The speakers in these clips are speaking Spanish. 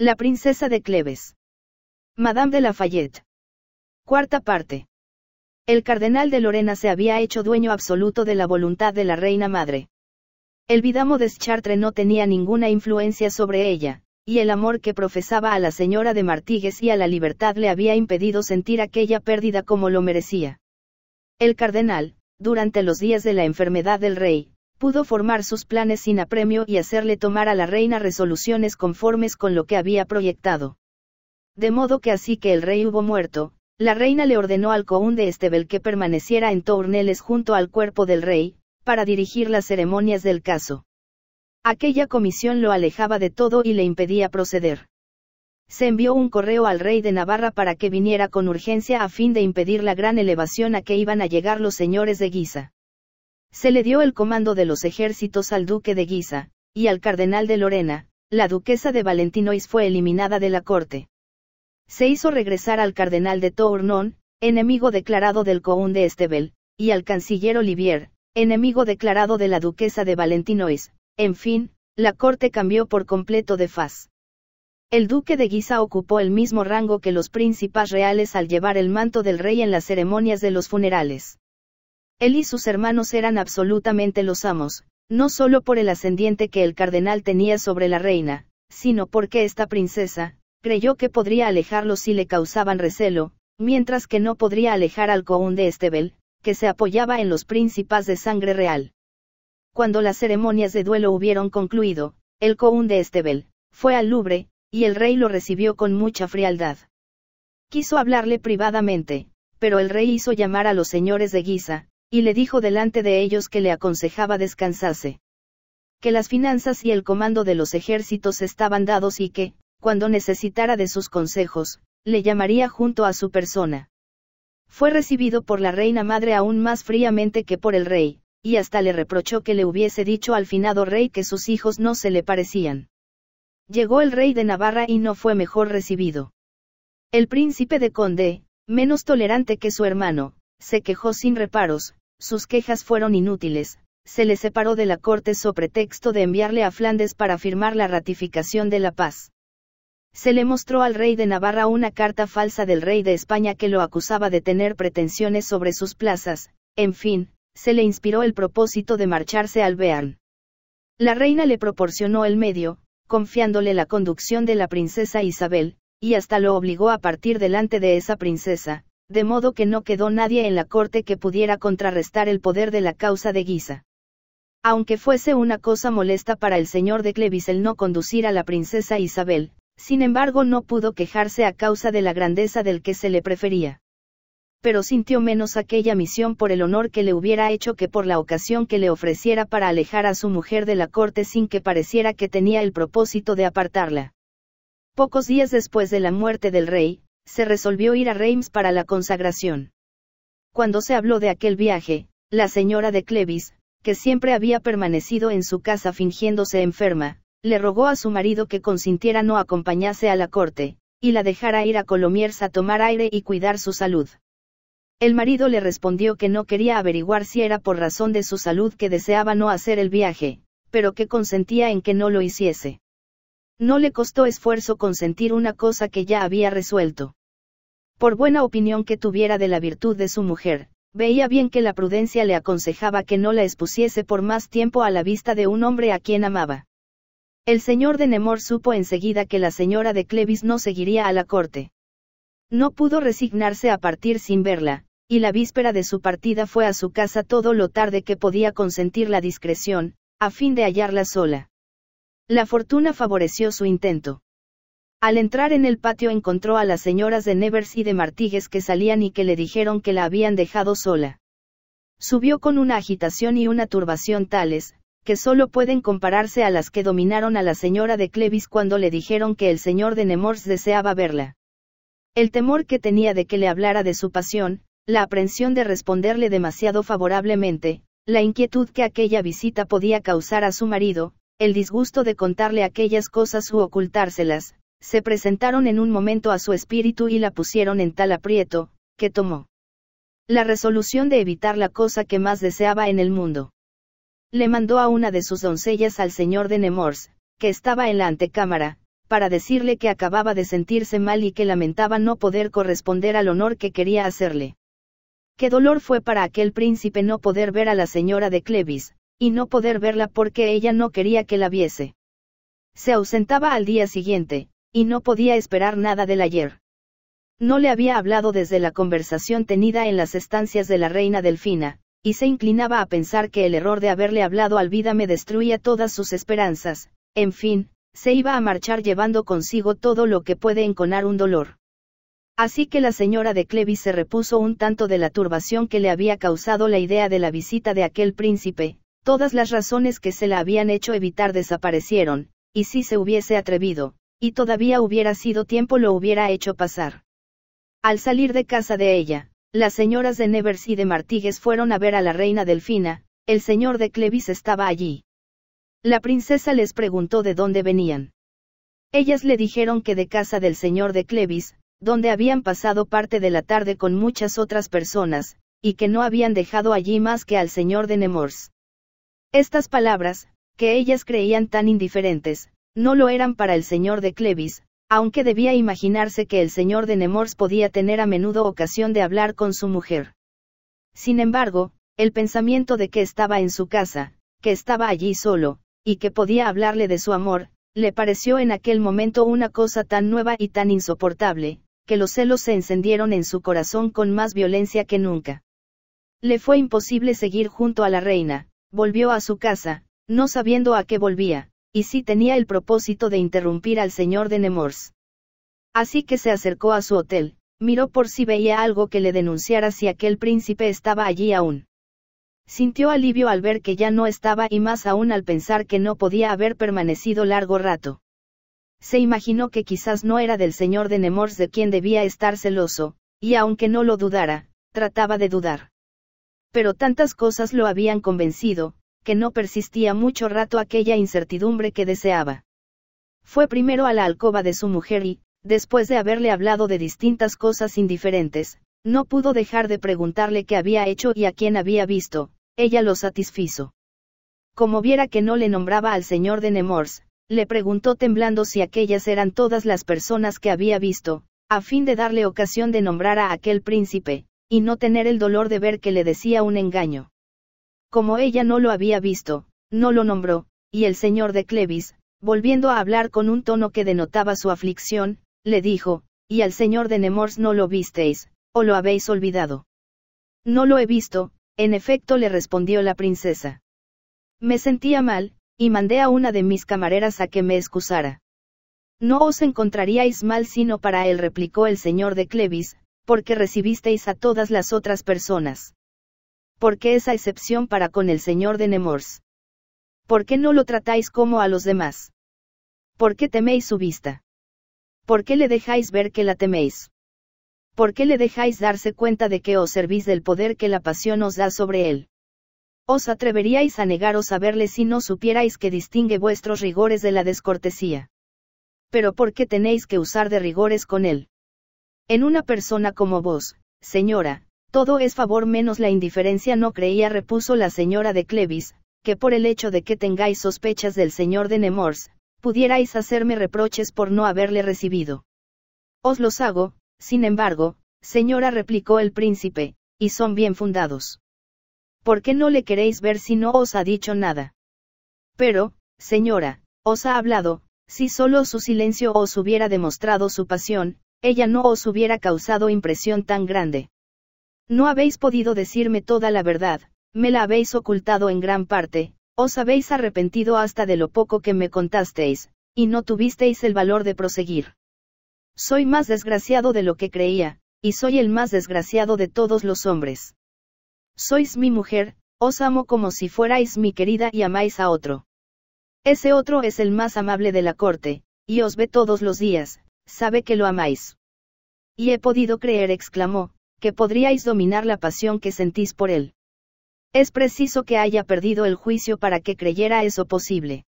La princesa de Cleves. Madame de Lafayette. Cuarta parte. El cardenal de Lorena se había hecho dueño absoluto de la voluntad de la reina madre. El vidamo de Chartres no tenía ninguna influencia sobre ella, y el amor que profesaba a la señora de Martigues y a la libertad le había impedido sentir aquella pérdida como lo merecía. El cardenal, durante los días de la enfermedad del rey, pudo formar sus planes sin apremio y hacerle tomar a la reina resoluciones conformes con lo que había proyectado. De modo que así que el rey hubo muerto, la reina le ordenó al cohún de Estebel que permaneciera en Tourneles junto al cuerpo del rey, para dirigir las ceremonias del caso. Aquella comisión lo alejaba de todo y le impedía proceder. Se envió un correo al rey de Navarra para que viniera con urgencia a fin de impedir la gran elevación a que iban a llegar los señores de Guisa. Se le dio el comando de los ejércitos al duque de Guisa, y al cardenal de Lorena, la duquesa de Valentinois fue eliminada de la corte. Se hizo regresar al cardenal de Tournon, enemigo declarado del Coún de Estebel, y al canciller Olivier, enemigo declarado de la duquesa de Valentinois, en fin, la corte cambió por completo de faz. El duque de Guisa ocupó el mismo rango que los príncipes reales al llevar el manto del rey en las ceremonias de los funerales. Él y sus hermanos eran absolutamente los amos, no solo por el ascendiente que el cardenal tenía sobre la reina, sino porque esta princesa, creyó que podría alejarlo si le causaban recelo, mientras que no podría alejar al Coún de Estebel, que se apoyaba en los príncipes de sangre real. Cuando las ceremonias de duelo hubieron concluido, el Coún de Estebel, fue al Louvre, y el rey lo recibió con mucha frialdad. Quiso hablarle privadamente, pero el rey hizo llamar a los señores de Guisa, y le dijo delante de ellos que le aconsejaba descansase. Que las finanzas y el comando de los ejércitos estaban dados y que, cuando necesitara de sus consejos, le llamaría junto a su persona. Fue recibido por la reina madre aún más fríamente que por el rey, y hasta le reprochó que le hubiese dicho al finado rey que sus hijos no se le parecían. Llegó el rey de Navarra y no fue mejor recibido. El príncipe de Conde, menos tolerante que su hermano, se quejó sin reparos, sus quejas fueron inútiles, se le separó de la corte so pretexto de enviarle a Flandes para firmar la ratificación de la paz. Se le mostró al rey de Navarra una carta falsa del rey de España que lo acusaba de tener pretensiones sobre sus plazas, en fin, se le inspiró el propósito de marcharse al Bearn. La reina le proporcionó el medio, confiándole la conducción de la princesa Isabel, y hasta lo obligó a partir delante de esa princesa, de modo que no quedó nadie en la corte que pudiera contrarrestar el poder de la causa de Guisa. Aunque fuese una cosa molesta para el señor de Clevis el no conducir a la princesa Isabel, sin embargo no pudo quejarse a causa de la grandeza del que se le prefería. Pero sintió menos aquella misión por el honor que le hubiera hecho que por la ocasión que le ofreciera para alejar a su mujer de la corte sin que pareciera que tenía el propósito de apartarla. Pocos días después de la muerte del rey, se resolvió ir a Reims para la consagración. Cuando se habló de aquel viaje, la señora de Clevis, que siempre había permanecido en su casa fingiéndose enferma, le rogó a su marido que consintiera no acompañase a la corte, y la dejara ir a Colomiers a tomar aire y cuidar su salud. El marido le respondió que no quería averiguar si era por razón de su salud que deseaba no hacer el viaje, pero que consentía en que no lo hiciese. No le costó esfuerzo consentir una cosa que ya había resuelto. Por buena opinión que tuviera de la virtud de su mujer, veía bien que la prudencia le aconsejaba que no la expusiese por más tiempo a la vista de un hombre a quien amaba. El señor de Nemor supo enseguida que la señora de Clevis no seguiría a la corte. No pudo resignarse a partir sin verla, y la víspera de su partida fue a su casa todo lo tarde que podía consentir la discreción, a fin de hallarla sola. La fortuna favoreció su intento. Al entrar en el patio encontró a las señoras de Nevers y de Martigues que salían y que le dijeron que la habían dejado sola. Subió con una agitación y una turbación tales, que solo pueden compararse a las que dominaron a la señora de Clevis cuando le dijeron que el señor de Nemours deseaba verla. El temor que tenía de que le hablara de su pasión, la aprensión de responderle demasiado favorablemente, la inquietud que aquella visita podía causar a su marido, el disgusto de contarle aquellas cosas u ocultárselas, se presentaron en un momento a su espíritu y la pusieron en tal aprieto, que tomó la resolución de evitar la cosa que más deseaba en el mundo. Le mandó a una de sus doncellas al señor de Nemours, que estaba en la antecámara, para decirle que acababa de sentirse mal y que lamentaba no poder corresponder al honor que quería hacerle. Qué dolor fue para aquel príncipe no poder ver a la señora de Clevis, y no poder verla porque ella no quería que la viese. Se ausentaba al día siguiente, y no podía esperar nada del ayer. No le había hablado desde la conversación tenida en las estancias de la reina Delfina, y se inclinaba a pensar que el error de haberle hablado al vida me destruía todas sus esperanzas, en fin, se iba a marchar llevando consigo todo lo que puede enconar un dolor. Así que la señora de Clevis se repuso un tanto de la turbación que le había causado la idea de la visita de aquel príncipe, Todas las razones que se la habían hecho evitar desaparecieron, y si se hubiese atrevido, y todavía hubiera sido tiempo lo hubiera hecho pasar. Al salir de casa de ella, las señoras de Nevers y de Martigues fueron a ver a la reina Delfina, el señor de Clevis estaba allí. La princesa les preguntó de dónde venían. Ellas le dijeron que de casa del señor de Clevis, donde habían pasado parte de la tarde con muchas otras personas, y que no habían dejado allí más que al señor de Nemours. Estas palabras, que ellas creían tan indiferentes, no lo eran para el señor de Clevis, aunque debía imaginarse que el señor de Nemours podía tener a menudo ocasión de hablar con su mujer. Sin embargo, el pensamiento de que estaba en su casa, que estaba allí solo, y que podía hablarle de su amor, le pareció en aquel momento una cosa tan nueva y tan insoportable, que los celos se encendieron en su corazón con más violencia que nunca. Le fue imposible seguir junto a la reina, volvió a su casa, no sabiendo a qué volvía, y sí tenía el propósito de interrumpir al señor de Nemours. Así que se acercó a su hotel, miró por si veía algo que le denunciara si aquel príncipe estaba allí aún. Sintió alivio al ver que ya no estaba y más aún al pensar que no podía haber permanecido largo rato. Se imaginó que quizás no era del señor de Nemours de quien debía estar celoso, y aunque no lo dudara, trataba de dudar pero tantas cosas lo habían convencido, que no persistía mucho rato aquella incertidumbre que deseaba. Fue primero a la alcoba de su mujer y, después de haberle hablado de distintas cosas indiferentes, no pudo dejar de preguntarle qué había hecho y a quién había visto, ella lo satisfizo. Como viera que no le nombraba al señor de Nemours, le preguntó temblando si aquellas eran todas las personas que había visto, a fin de darle ocasión de nombrar a aquel príncipe, y no tener el dolor de ver que le decía un engaño. Como ella no lo había visto, no lo nombró, y el señor de Clevis, volviendo a hablar con un tono que denotaba su aflicción, le dijo, y al señor de Nemours no lo visteis, o lo habéis olvidado. No lo he visto, en efecto le respondió la princesa. Me sentía mal, y mandé a una de mis camareras a que me excusara. No os encontraríais mal sino para él, replicó el señor de Clevis, qué recibisteis a todas las otras personas. ¿Por qué esa excepción para con el Señor de Nemors? ¿Por qué no lo tratáis como a los demás? ¿Por qué teméis su vista? ¿Por qué le dejáis ver que la teméis? ¿Por qué le dejáis darse cuenta de que os servís del poder que la pasión os da sobre él? ¿Os atreveríais a negaros a verle si no supierais que distingue vuestros rigores de la descortesía? Pero ¿por qué tenéis que usar de rigores con él? En una persona como vos, señora, todo es favor menos la indiferencia no creía repuso la señora de Clevis, que por el hecho de que tengáis sospechas del señor de Nemours, pudierais hacerme reproches por no haberle recibido. Os los hago, sin embargo, señora replicó el príncipe, y son bien fundados. ¿Por qué no le queréis ver si no os ha dicho nada? Pero, señora, os ha hablado, si solo su silencio os hubiera demostrado su pasión, ella no os hubiera causado impresión tan grande. No habéis podido decirme toda la verdad, me la habéis ocultado en gran parte, os habéis arrepentido hasta de lo poco que me contasteis, y no tuvisteis el valor de proseguir. Soy más desgraciado de lo que creía, y soy el más desgraciado de todos los hombres. Sois mi mujer, os amo como si fuerais mi querida y amáis a otro. Ese otro es el más amable de la corte, y os ve todos los días, sabe que lo amáis. Y he podido creer, exclamó, que podríais dominar la pasión que sentís por él. Es preciso que haya perdido el juicio para que creyera eso posible.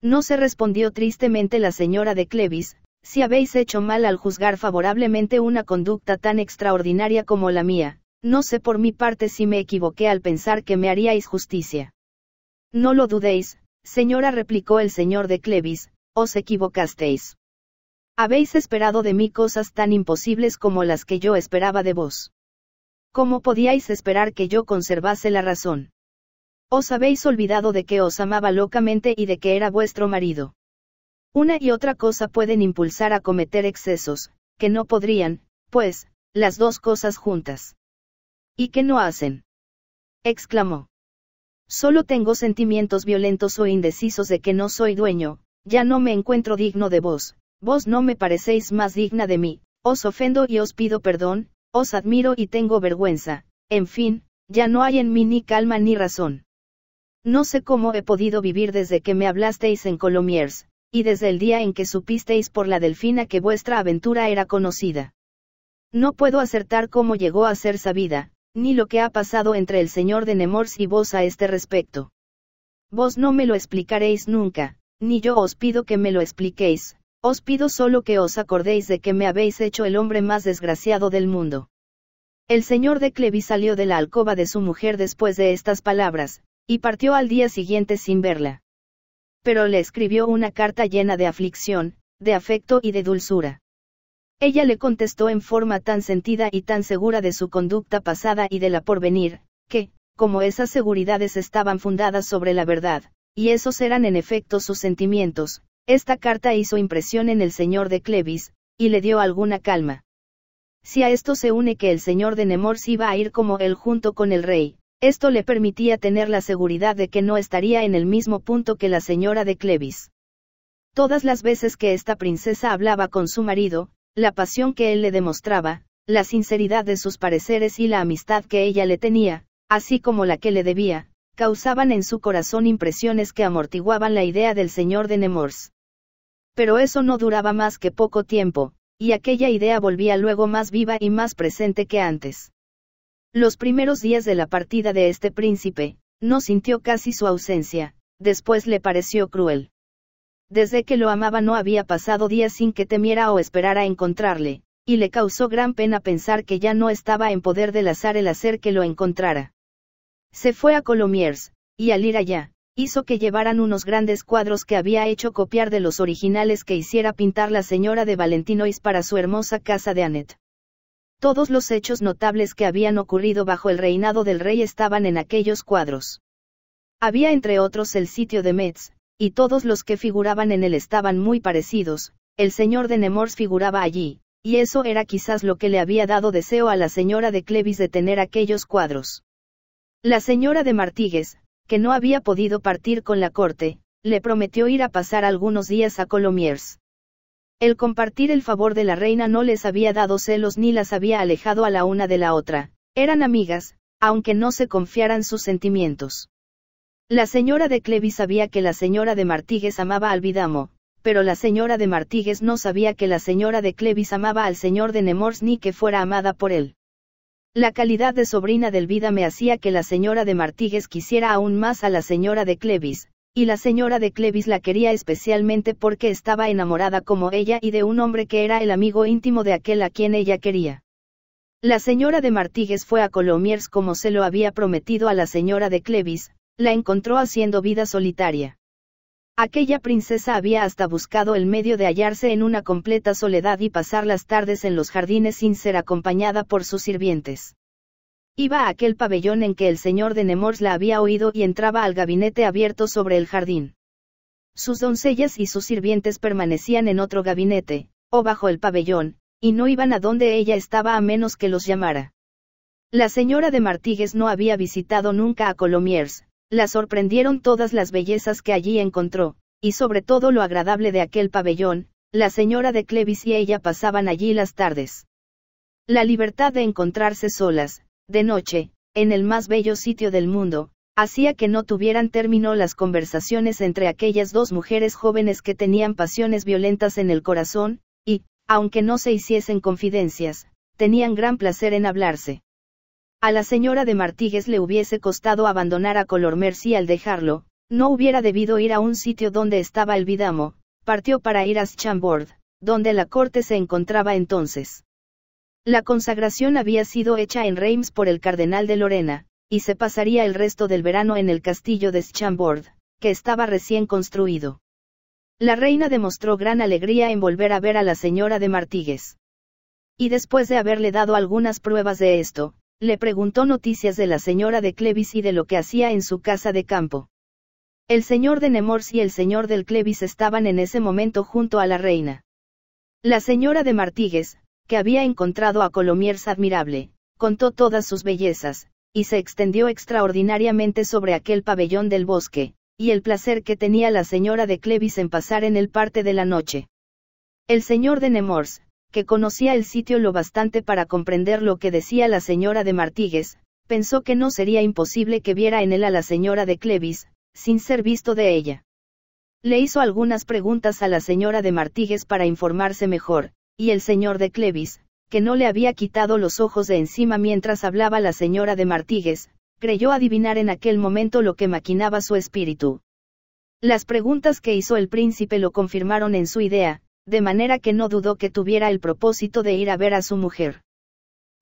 No se respondió tristemente la señora de Clevis, si habéis hecho mal al juzgar favorablemente una conducta tan extraordinaria como la mía, no sé por mi parte si me equivoqué al pensar que me haríais justicia. No lo dudéis, señora replicó el señor de Clevis, os equivocasteis. Habéis esperado de mí cosas tan imposibles como las que yo esperaba de vos. ¿Cómo podíais esperar que yo conservase la razón? Os habéis olvidado de que os amaba locamente y de que era vuestro marido. Una y otra cosa pueden impulsar a cometer excesos, que no podrían, pues, las dos cosas juntas. ¿Y qué no hacen? exclamó. Solo tengo sentimientos violentos o indecisos de que no soy dueño, ya no me encuentro digno de vos, Vos no me parecéis más digna de mí, os ofendo y os pido perdón, os admiro y tengo vergüenza, en fin, ya no hay en mí ni calma ni razón. No sé cómo he podido vivir desde que me hablasteis en Colomiers, y desde el día en que supisteis por la delfina que vuestra aventura era conocida. No puedo acertar cómo llegó a ser sabida, ni lo que ha pasado entre el señor de Nemours y vos a este respecto. Vos no me lo explicaréis nunca, ni yo os pido que me lo expliquéis, os pido solo que os acordéis de que me habéis hecho el hombre más desgraciado del mundo. El señor de Clevis salió de la alcoba de su mujer después de estas palabras, y partió al día siguiente sin verla. Pero le escribió una carta llena de aflicción, de afecto y de dulzura. Ella le contestó en forma tan sentida y tan segura de su conducta pasada y de la porvenir, que, como esas seguridades estaban fundadas sobre la verdad, y esos eran en efecto sus sentimientos, esta carta hizo impresión en el señor de Clevis, y le dio alguna calma. Si a esto se une que el señor de Nemours iba a ir como él junto con el rey, esto le permitía tener la seguridad de que no estaría en el mismo punto que la señora de Clevis. Todas las veces que esta princesa hablaba con su marido, la pasión que él le demostraba, la sinceridad de sus pareceres y la amistad que ella le tenía, así como la que le debía, causaban en su corazón impresiones que amortiguaban la idea del señor de Nemours. Pero eso no duraba más que poco tiempo, y aquella idea volvía luego más viva y más presente que antes. Los primeros días de la partida de este príncipe, no sintió casi su ausencia, después le pareció cruel. Desde que lo amaba no había pasado día sin que temiera o esperara encontrarle, y le causó gran pena pensar que ya no estaba en poder del azar el hacer que lo encontrara. Se fue a Colomiers, y al ir allá, hizo que llevaran unos grandes cuadros que había hecho copiar de los originales que hiciera pintar la señora de Valentinois para su hermosa casa de Anet. Todos los hechos notables que habían ocurrido bajo el reinado del rey estaban en aquellos cuadros. Había entre otros el sitio de Metz, y todos los que figuraban en él estaban muy parecidos, el señor de Nemours figuraba allí, y eso era quizás lo que le había dado deseo a la señora de Clevis de tener aquellos cuadros. La señora de Martíguez, que no había podido partir con la corte, le prometió ir a pasar algunos días a Colomiers. El compartir el favor de la reina no les había dado celos ni las había alejado a la una de la otra, eran amigas, aunque no se confiaran sus sentimientos. La señora de Clevis sabía que la señora de Martíguez amaba al Vidamo, pero la señora de Martíguez no sabía que la señora de Clevis amaba al señor de Nemours ni que fuera amada por él. La calidad de sobrina del Vida me hacía que la señora de Martigues quisiera aún más a la señora de Clevis, y la señora de Clevis la quería especialmente porque estaba enamorada como ella y de un hombre que era el amigo íntimo de aquel a quien ella quería. La señora de Martigues fue a Colomiers como se lo había prometido a la señora de Clevis, la encontró haciendo vida solitaria. Aquella princesa había hasta buscado el medio de hallarse en una completa soledad y pasar las tardes en los jardines sin ser acompañada por sus sirvientes. Iba a aquel pabellón en que el señor de Nemours la había oído y entraba al gabinete abierto sobre el jardín. Sus doncellas y sus sirvientes permanecían en otro gabinete, o bajo el pabellón, y no iban a donde ella estaba a menos que los llamara. La señora de Martigues no había visitado nunca a Colomiers, la sorprendieron todas las bellezas que allí encontró, y sobre todo lo agradable de aquel pabellón, la señora de Clevis y ella pasaban allí las tardes. La libertad de encontrarse solas, de noche, en el más bello sitio del mundo, hacía que no tuvieran término las conversaciones entre aquellas dos mujeres jóvenes que tenían pasiones violentas en el corazón, y, aunque no se hiciesen confidencias, tenían gran placer en hablarse. A la señora de Martíguez le hubiese costado abandonar a Colormercy al dejarlo, no hubiera debido ir a un sitio donde estaba el Vidamo, partió para ir a Schambord, donde la corte se encontraba entonces. La consagración había sido hecha en Reims por el cardenal de Lorena, y se pasaría el resto del verano en el castillo de Schambord, que estaba recién construido. La reina demostró gran alegría en volver a ver a la señora de Martigues. Y después de haberle dado algunas pruebas de esto, le preguntó noticias de la señora de Clevis y de lo que hacía en su casa de campo. El señor de Nemours y el señor del Clevis estaban en ese momento junto a la reina. La señora de Martigues, que había encontrado a Colomiers admirable, contó todas sus bellezas, y se extendió extraordinariamente sobre aquel pabellón del bosque, y el placer que tenía la señora de Clevis en pasar en el parte de la noche. El señor de Nemours, que conocía el sitio lo bastante para comprender lo que decía la señora de Martíguez, pensó que no sería imposible que viera en él a la señora de Clevis, sin ser visto de ella. Le hizo algunas preguntas a la señora de Martíguez para informarse mejor, y el señor de Clevis, que no le había quitado los ojos de encima mientras hablaba la señora de Martíguez, creyó adivinar en aquel momento lo que maquinaba su espíritu. Las preguntas que hizo el príncipe lo confirmaron en su idea, de manera que no dudó que tuviera el propósito de ir a ver a su mujer.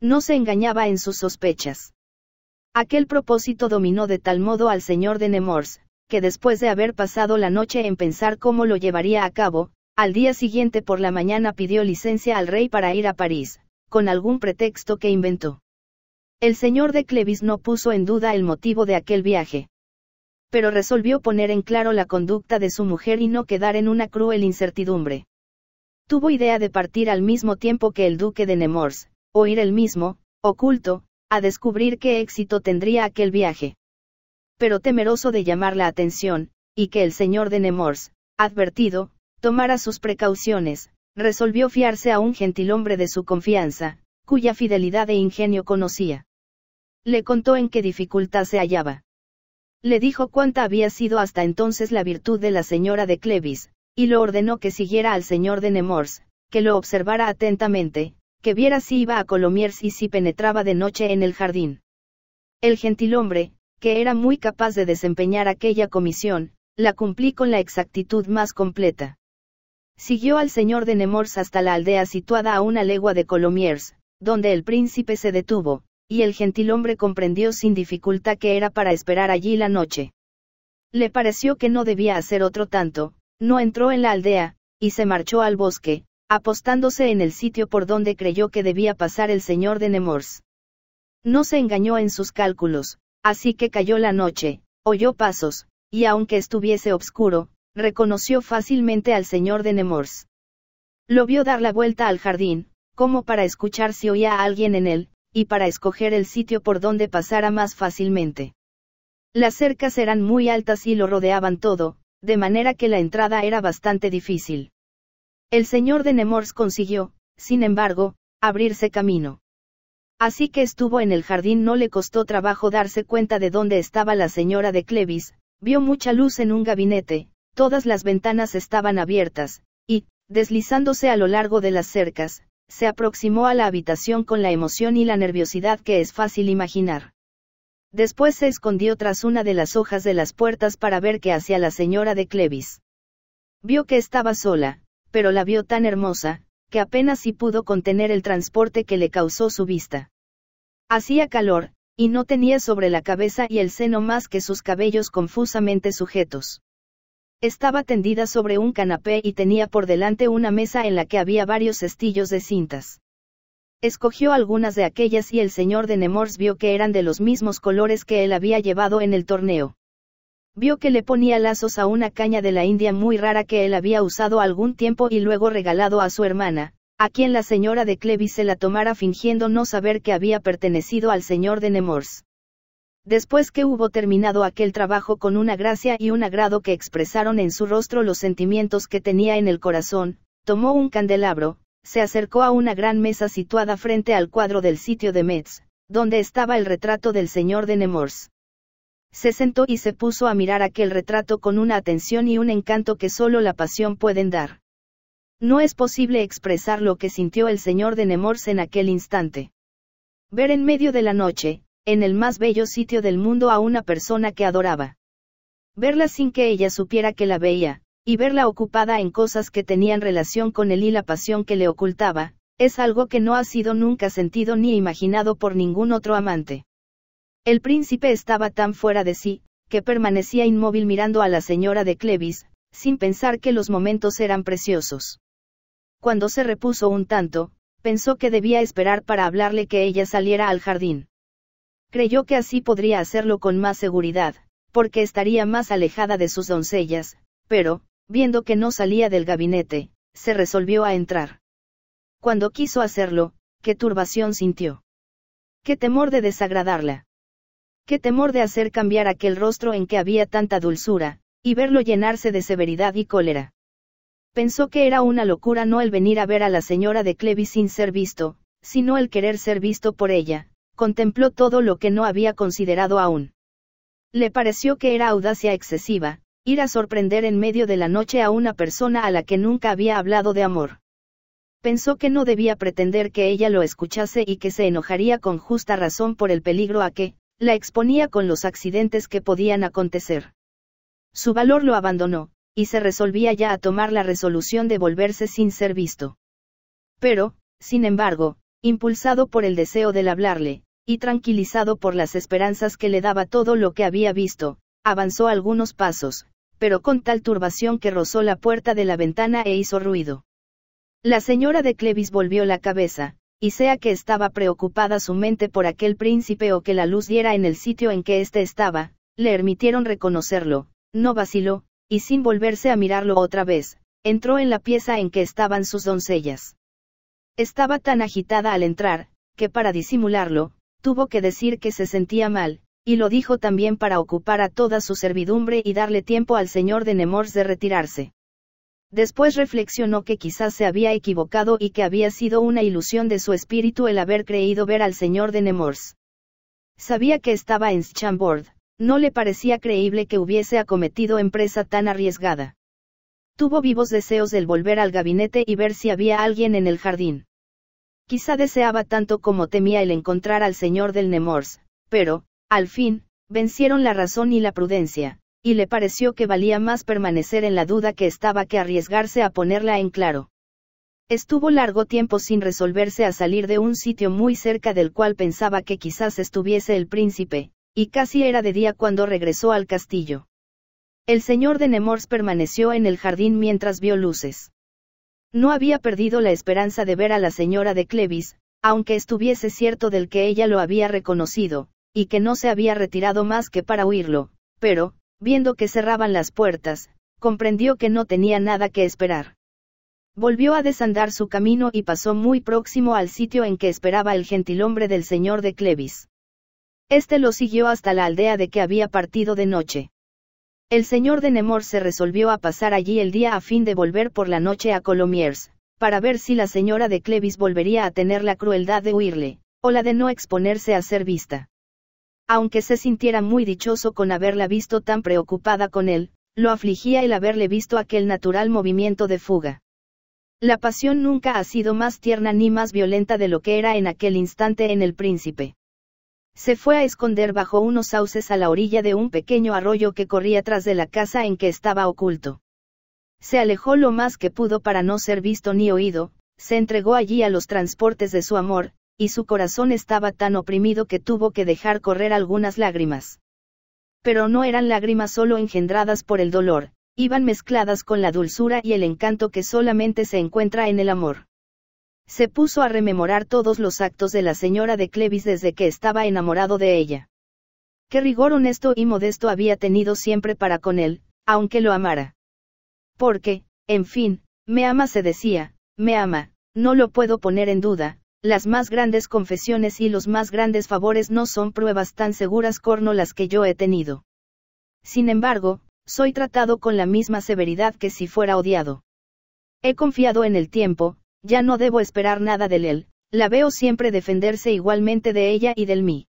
No se engañaba en sus sospechas. Aquel propósito dominó de tal modo al señor de Nemours, que después de haber pasado la noche en pensar cómo lo llevaría a cabo, al día siguiente por la mañana pidió licencia al rey para ir a París, con algún pretexto que inventó. El señor de Clevis no puso en duda el motivo de aquel viaje. Pero resolvió poner en claro la conducta de su mujer y no quedar en una cruel incertidumbre tuvo idea de partir al mismo tiempo que el duque de Nemours, o ir él mismo, oculto, a descubrir qué éxito tendría aquel viaje. Pero temeroso de llamar la atención, y que el señor de Nemours, advertido, tomara sus precauciones, resolvió fiarse a un gentilhombre de su confianza, cuya fidelidad e ingenio conocía. Le contó en qué dificultad se hallaba. Le dijo cuánta había sido hasta entonces la virtud de la señora de Clevis, y lo ordenó que siguiera al señor de Nemours, que lo observara atentamente, que viera si iba a Colomiers y si penetraba de noche en el jardín. El gentilhombre, que era muy capaz de desempeñar aquella comisión, la cumplí con la exactitud más completa. Siguió al señor de Nemours hasta la aldea situada a una legua de Colomiers, donde el príncipe se detuvo, y el gentilhombre comprendió sin dificultad que era para esperar allí la noche. Le pareció que no debía hacer otro tanto, no entró en la aldea, y se marchó al bosque, apostándose en el sitio por donde creyó que debía pasar el señor de Nemours. No se engañó en sus cálculos, así que cayó la noche, oyó pasos, y aunque estuviese oscuro, reconoció fácilmente al señor de Nemours. Lo vio dar la vuelta al jardín, como para escuchar si oía a alguien en él, y para escoger el sitio por donde pasara más fácilmente. Las cercas eran muy altas y lo rodeaban todo, de manera que la entrada era bastante difícil. El señor de Nemours consiguió, sin embargo, abrirse camino. Así que estuvo en el jardín, no le costó trabajo darse cuenta de dónde estaba la señora de Clevis, vio mucha luz en un gabinete, todas las ventanas estaban abiertas, y, deslizándose a lo largo de las cercas, se aproximó a la habitación con la emoción y la nerviosidad que es fácil imaginar. Después se escondió tras una de las hojas de las puertas para ver qué hacía la señora de Clevis. Vio que estaba sola, pero la vio tan hermosa, que apenas si pudo contener el transporte que le causó su vista. Hacía calor, y no tenía sobre la cabeza y el seno más que sus cabellos confusamente sujetos. Estaba tendida sobre un canapé y tenía por delante una mesa en la que había varios cestillos de cintas. Escogió algunas de aquellas y el señor de Nemours vio que eran de los mismos colores que él había llevado en el torneo. Vio que le ponía lazos a una caña de la India muy rara que él había usado algún tiempo y luego regalado a su hermana, a quien la señora de Clevis se la tomara fingiendo no saber que había pertenecido al señor de Nemours. Después que hubo terminado aquel trabajo con una gracia y un agrado que expresaron en su rostro los sentimientos que tenía en el corazón, tomó un candelabro, se acercó a una gran mesa situada frente al cuadro del sitio de Metz, donde estaba el retrato del señor de Nemours. Se sentó y se puso a mirar aquel retrato con una atención y un encanto que solo la pasión pueden dar. No es posible expresar lo que sintió el señor de Nemours en aquel instante. Ver en medio de la noche, en el más bello sitio del mundo a una persona que adoraba. Verla sin que ella supiera que la veía, y verla ocupada en cosas que tenían relación con él y la pasión que le ocultaba, es algo que no ha sido nunca sentido ni imaginado por ningún otro amante. El príncipe estaba tan fuera de sí, que permanecía inmóvil mirando a la señora de Clevis, sin pensar que los momentos eran preciosos. Cuando se repuso un tanto, pensó que debía esperar para hablarle que ella saliera al jardín. Creyó que así podría hacerlo con más seguridad, porque estaría más alejada de sus doncellas, pero, viendo que no salía del gabinete, se resolvió a entrar. Cuando quiso hacerlo, qué turbación sintió. Qué temor de desagradarla. Qué temor de hacer cambiar aquel rostro en que había tanta dulzura, y verlo llenarse de severidad y cólera. Pensó que era una locura no el venir a ver a la señora de Clevis sin ser visto, sino el querer ser visto por ella, contempló todo lo que no había considerado aún. Le pareció que era audacia excesiva, ir a sorprender en medio de la noche a una persona a la que nunca había hablado de amor. Pensó que no debía pretender que ella lo escuchase y que se enojaría con justa razón por el peligro a que, la exponía con los accidentes que podían acontecer. Su valor lo abandonó, y se resolvía ya a tomar la resolución de volverse sin ser visto. Pero, sin embargo, impulsado por el deseo del hablarle, y tranquilizado por las esperanzas que le daba todo lo que había visto, Avanzó algunos pasos, pero con tal turbación que rozó la puerta de la ventana e hizo ruido. La señora de Clevis volvió la cabeza, y sea que estaba preocupada su mente por aquel príncipe o que la luz diera en el sitio en que éste estaba, le permitieron reconocerlo, no vaciló, y sin volverse a mirarlo otra vez, entró en la pieza en que estaban sus doncellas. Estaba tan agitada al entrar, que para disimularlo, tuvo que decir que se sentía mal, y lo dijo también para ocupar a toda su servidumbre y darle tiempo al señor de Nemours de retirarse. Después reflexionó que quizás se había equivocado y que había sido una ilusión de su espíritu el haber creído ver al señor de Nemours. Sabía que estaba en Schambord, no le parecía creíble que hubiese acometido empresa tan arriesgada. Tuvo vivos deseos del volver al gabinete y ver si había alguien en el jardín. Quizá deseaba tanto como temía el encontrar al señor del Nemours, pero, al fin, vencieron la razón y la prudencia, y le pareció que valía más permanecer en la duda que estaba que arriesgarse a ponerla en claro. Estuvo largo tiempo sin resolverse a salir de un sitio muy cerca del cual pensaba que quizás estuviese el príncipe, y casi era de día cuando regresó al castillo. El señor de Nemours permaneció en el jardín mientras vio luces. No había perdido la esperanza de ver a la señora de Clevis, aunque estuviese cierto del que ella lo había reconocido, y que no se había retirado más que para huirlo, pero, viendo que cerraban las puertas, comprendió que no tenía nada que esperar. Volvió a desandar su camino y pasó muy próximo al sitio en que esperaba el gentilhombre del señor de Clevis. Este lo siguió hasta la aldea de que había partido de noche. El señor de Nemor se resolvió a pasar allí el día a fin de volver por la noche a Colomiers, para ver si la señora de Clevis volvería a tener la crueldad de huirle, o la de no exponerse a ser vista aunque se sintiera muy dichoso con haberla visto tan preocupada con él, lo afligía el haberle visto aquel natural movimiento de fuga. La pasión nunca ha sido más tierna ni más violenta de lo que era en aquel instante en el príncipe. Se fue a esconder bajo unos sauces a la orilla de un pequeño arroyo que corría tras de la casa en que estaba oculto. Se alejó lo más que pudo para no ser visto ni oído, se entregó allí a los transportes de su amor, y su corazón estaba tan oprimido que tuvo que dejar correr algunas lágrimas. Pero no eran lágrimas solo engendradas por el dolor, iban mezcladas con la dulzura y el encanto que solamente se encuentra en el amor. Se puso a rememorar todos los actos de la señora de Clevis desde que estaba enamorado de ella. Qué rigor honesto y modesto había tenido siempre para con él, aunque lo amara. Porque, en fin, me ama se decía, me ama, no lo puedo poner en duda, las más grandes confesiones y los más grandes favores no son pruebas tan seguras corno las que yo he tenido. Sin embargo, soy tratado con la misma severidad que si fuera odiado. He confiado en el tiempo, ya no debo esperar nada de él, la veo siempre defenderse igualmente de ella y del mí.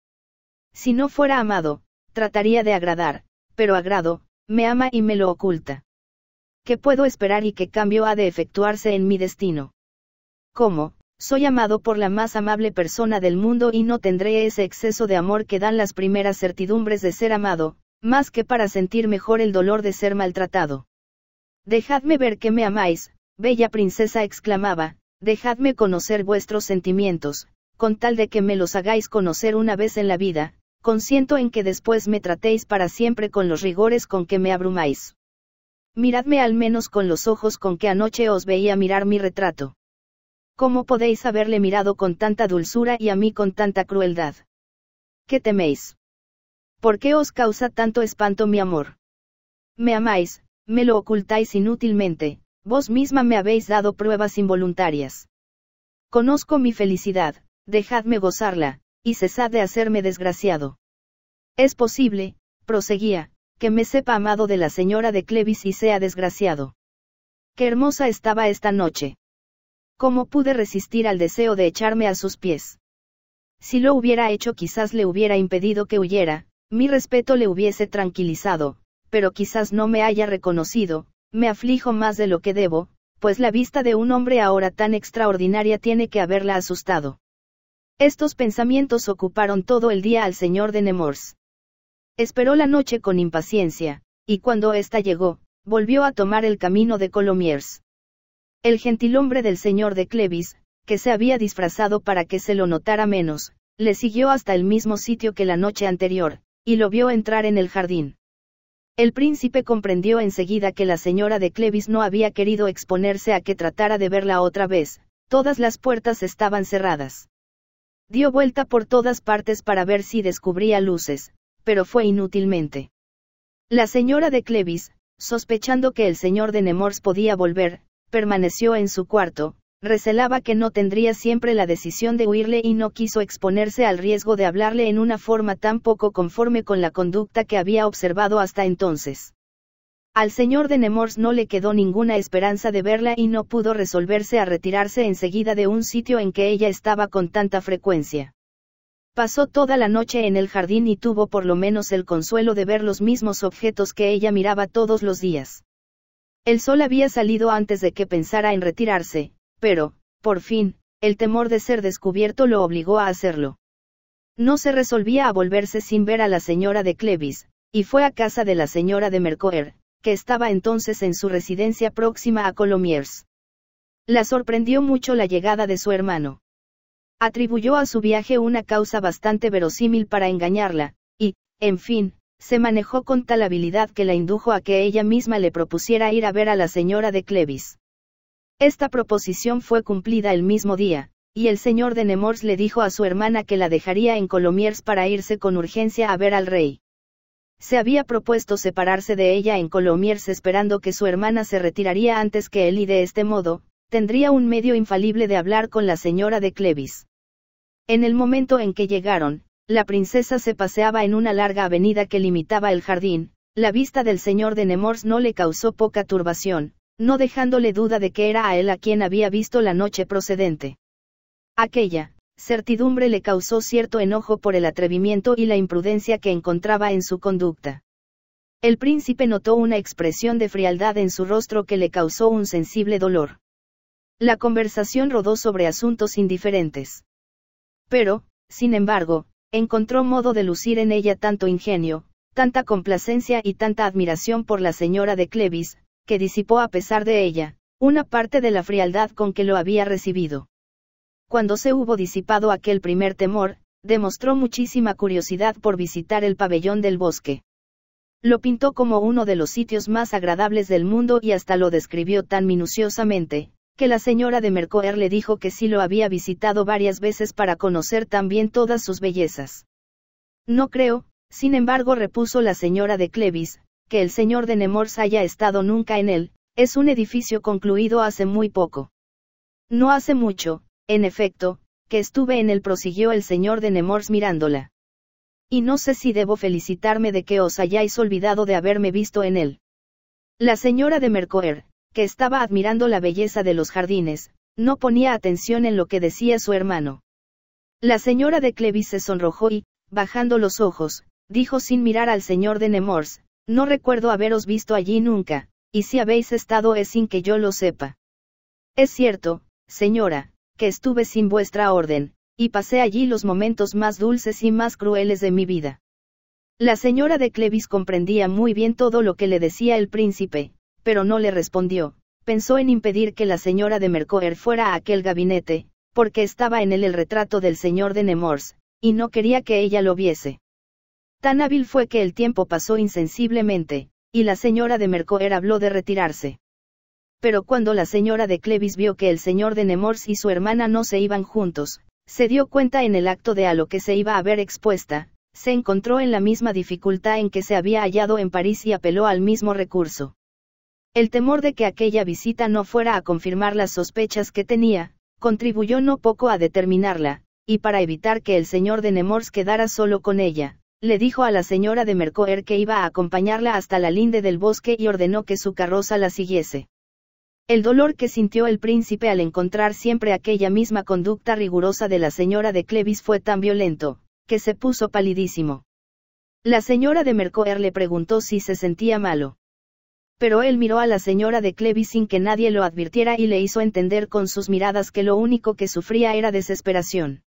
Si no fuera amado, trataría de agradar, pero agrado, me ama y me lo oculta. ¿Qué puedo esperar y qué cambio ha de efectuarse en mi destino? ¿Cómo, soy amado por la más amable persona del mundo y no tendré ese exceso de amor que dan las primeras certidumbres de ser amado, más que para sentir mejor el dolor de ser maltratado. Dejadme ver que me amáis, bella princesa exclamaba, dejadme conocer vuestros sentimientos, con tal de que me los hagáis conocer una vez en la vida, consiento en que después me tratéis para siempre con los rigores con que me abrumáis. Miradme al menos con los ojos con que anoche os veía mirar mi retrato. ¿Cómo podéis haberle mirado con tanta dulzura y a mí con tanta crueldad? ¿Qué teméis? ¿Por qué os causa tanto espanto mi amor? Me amáis, me lo ocultáis inútilmente, vos misma me habéis dado pruebas involuntarias. Conozco mi felicidad, dejadme gozarla, y cesad de hacerme desgraciado. Es posible, proseguía, que me sepa amado de la señora de Clevis y sea desgraciado. Qué hermosa estaba esta noche. ¿Cómo pude resistir al deseo de echarme a sus pies? Si lo hubiera hecho quizás le hubiera impedido que huyera, mi respeto le hubiese tranquilizado, pero quizás no me haya reconocido, me aflijo más de lo que debo, pues la vista de un hombre ahora tan extraordinaria tiene que haberla asustado. Estos pensamientos ocuparon todo el día al señor de Nemours. Esperó la noche con impaciencia, y cuando ésta llegó, volvió a tomar el camino de Colomiers. El gentilhombre del señor de Clevis, que se había disfrazado para que se lo notara menos, le siguió hasta el mismo sitio que la noche anterior, y lo vio entrar en el jardín. El príncipe comprendió enseguida que la señora de Clevis no había querido exponerse a que tratara de verla otra vez, todas las puertas estaban cerradas. Dio vuelta por todas partes para ver si descubría luces, pero fue inútilmente. La señora de Clevis, sospechando que el señor de Nemours podía volver, permaneció en su cuarto, recelaba que no tendría siempre la decisión de huirle y no quiso exponerse al riesgo de hablarle en una forma tan poco conforme con la conducta que había observado hasta entonces. Al señor de Nemours no le quedó ninguna esperanza de verla y no pudo resolverse a retirarse enseguida de un sitio en que ella estaba con tanta frecuencia. Pasó toda la noche en el jardín y tuvo por lo menos el consuelo de ver los mismos objetos que ella miraba todos los días. El sol había salido antes de que pensara en retirarse, pero, por fin, el temor de ser descubierto lo obligó a hacerlo. No se resolvía a volverse sin ver a la señora de Clevis, y fue a casa de la señora de Mercoer, que estaba entonces en su residencia próxima a Colomiers. La sorprendió mucho la llegada de su hermano. Atribuyó a su viaje una causa bastante verosímil para engañarla, y, en fin, se manejó con tal habilidad que la indujo a que ella misma le propusiera ir a ver a la señora de Clevis. Esta proposición fue cumplida el mismo día, y el señor de Nemours le dijo a su hermana que la dejaría en Colomiers para irse con urgencia a ver al rey. Se había propuesto separarse de ella en Colomiers esperando que su hermana se retiraría antes que él y de este modo, tendría un medio infalible de hablar con la señora de Clevis. En el momento en que llegaron, la princesa se paseaba en una larga avenida que limitaba el jardín, la vista del señor de Nemours no le causó poca turbación, no dejándole duda de que era a él a quien había visto la noche procedente. Aquella, certidumbre le causó cierto enojo por el atrevimiento y la imprudencia que encontraba en su conducta. El príncipe notó una expresión de frialdad en su rostro que le causó un sensible dolor. La conversación rodó sobre asuntos indiferentes. Pero, sin embargo, encontró modo de lucir en ella tanto ingenio, tanta complacencia y tanta admiración por la señora de Clevis, que disipó a pesar de ella, una parte de la frialdad con que lo había recibido. Cuando se hubo disipado aquel primer temor, demostró muchísima curiosidad por visitar el pabellón del bosque. Lo pintó como uno de los sitios más agradables del mundo y hasta lo describió tan minuciosamente, que la señora de Mercoer le dijo que sí lo había visitado varias veces para conocer también todas sus bellezas. No creo, sin embargo, repuso la señora de Clevis, que el señor de Nemours haya estado nunca en él, es un edificio concluido hace muy poco. No hace mucho, en efecto, que estuve en él, prosiguió el señor de Nemours mirándola. Y no sé si debo felicitarme de que os hayáis olvidado de haberme visto en él. La señora de Mercoer, que estaba admirando la belleza de los jardines, no ponía atención en lo que decía su hermano. La señora de Clevis se sonrojó y, bajando los ojos, dijo sin mirar al señor de Nemours, no recuerdo haberos visto allí nunca, y si habéis estado es sin que yo lo sepa. Es cierto, señora, que estuve sin vuestra orden, y pasé allí los momentos más dulces y más crueles de mi vida. La señora de Clevis comprendía muy bien todo lo que le decía el príncipe, pero no le respondió, pensó en impedir que la señora de Mercoer fuera a aquel gabinete, porque estaba en él el retrato del señor de Nemours, y no quería que ella lo viese. Tan hábil fue que el tiempo pasó insensiblemente, y la señora de Mercoer habló de retirarse. Pero cuando la señora de Clevis vio que el señor de Nemours y su hermana no se iban juntos, se dio cuenta en el acto de a lo que se iba a ver expuesta, se encontró en la misma dificultad en que se había hallado en París y apeló al mismo recurso. El temor de que aquella visita no fuera a confirmar las sospechas que tenía, contribuyó no poco a determinarla, y para evitar que el señor de Nemours quedara solo con ella, le dijo a la señora de Mercoer que iba a acompañarla hasta la linde del bosque y ordenó que su carroza la siguiese. El dolor que sintió el príncipe al encontrar siempre aquella misma conducta rigurosa de la señora de Clevis fue tan violento, que se puso palidísimo. La señora de Mercoer le preguntó si se sentía malo pero él miró a la señora de Clevis sin que nadie lo advirtiera y le hizo entender con sus miradas que lo único que sufría era desesperación.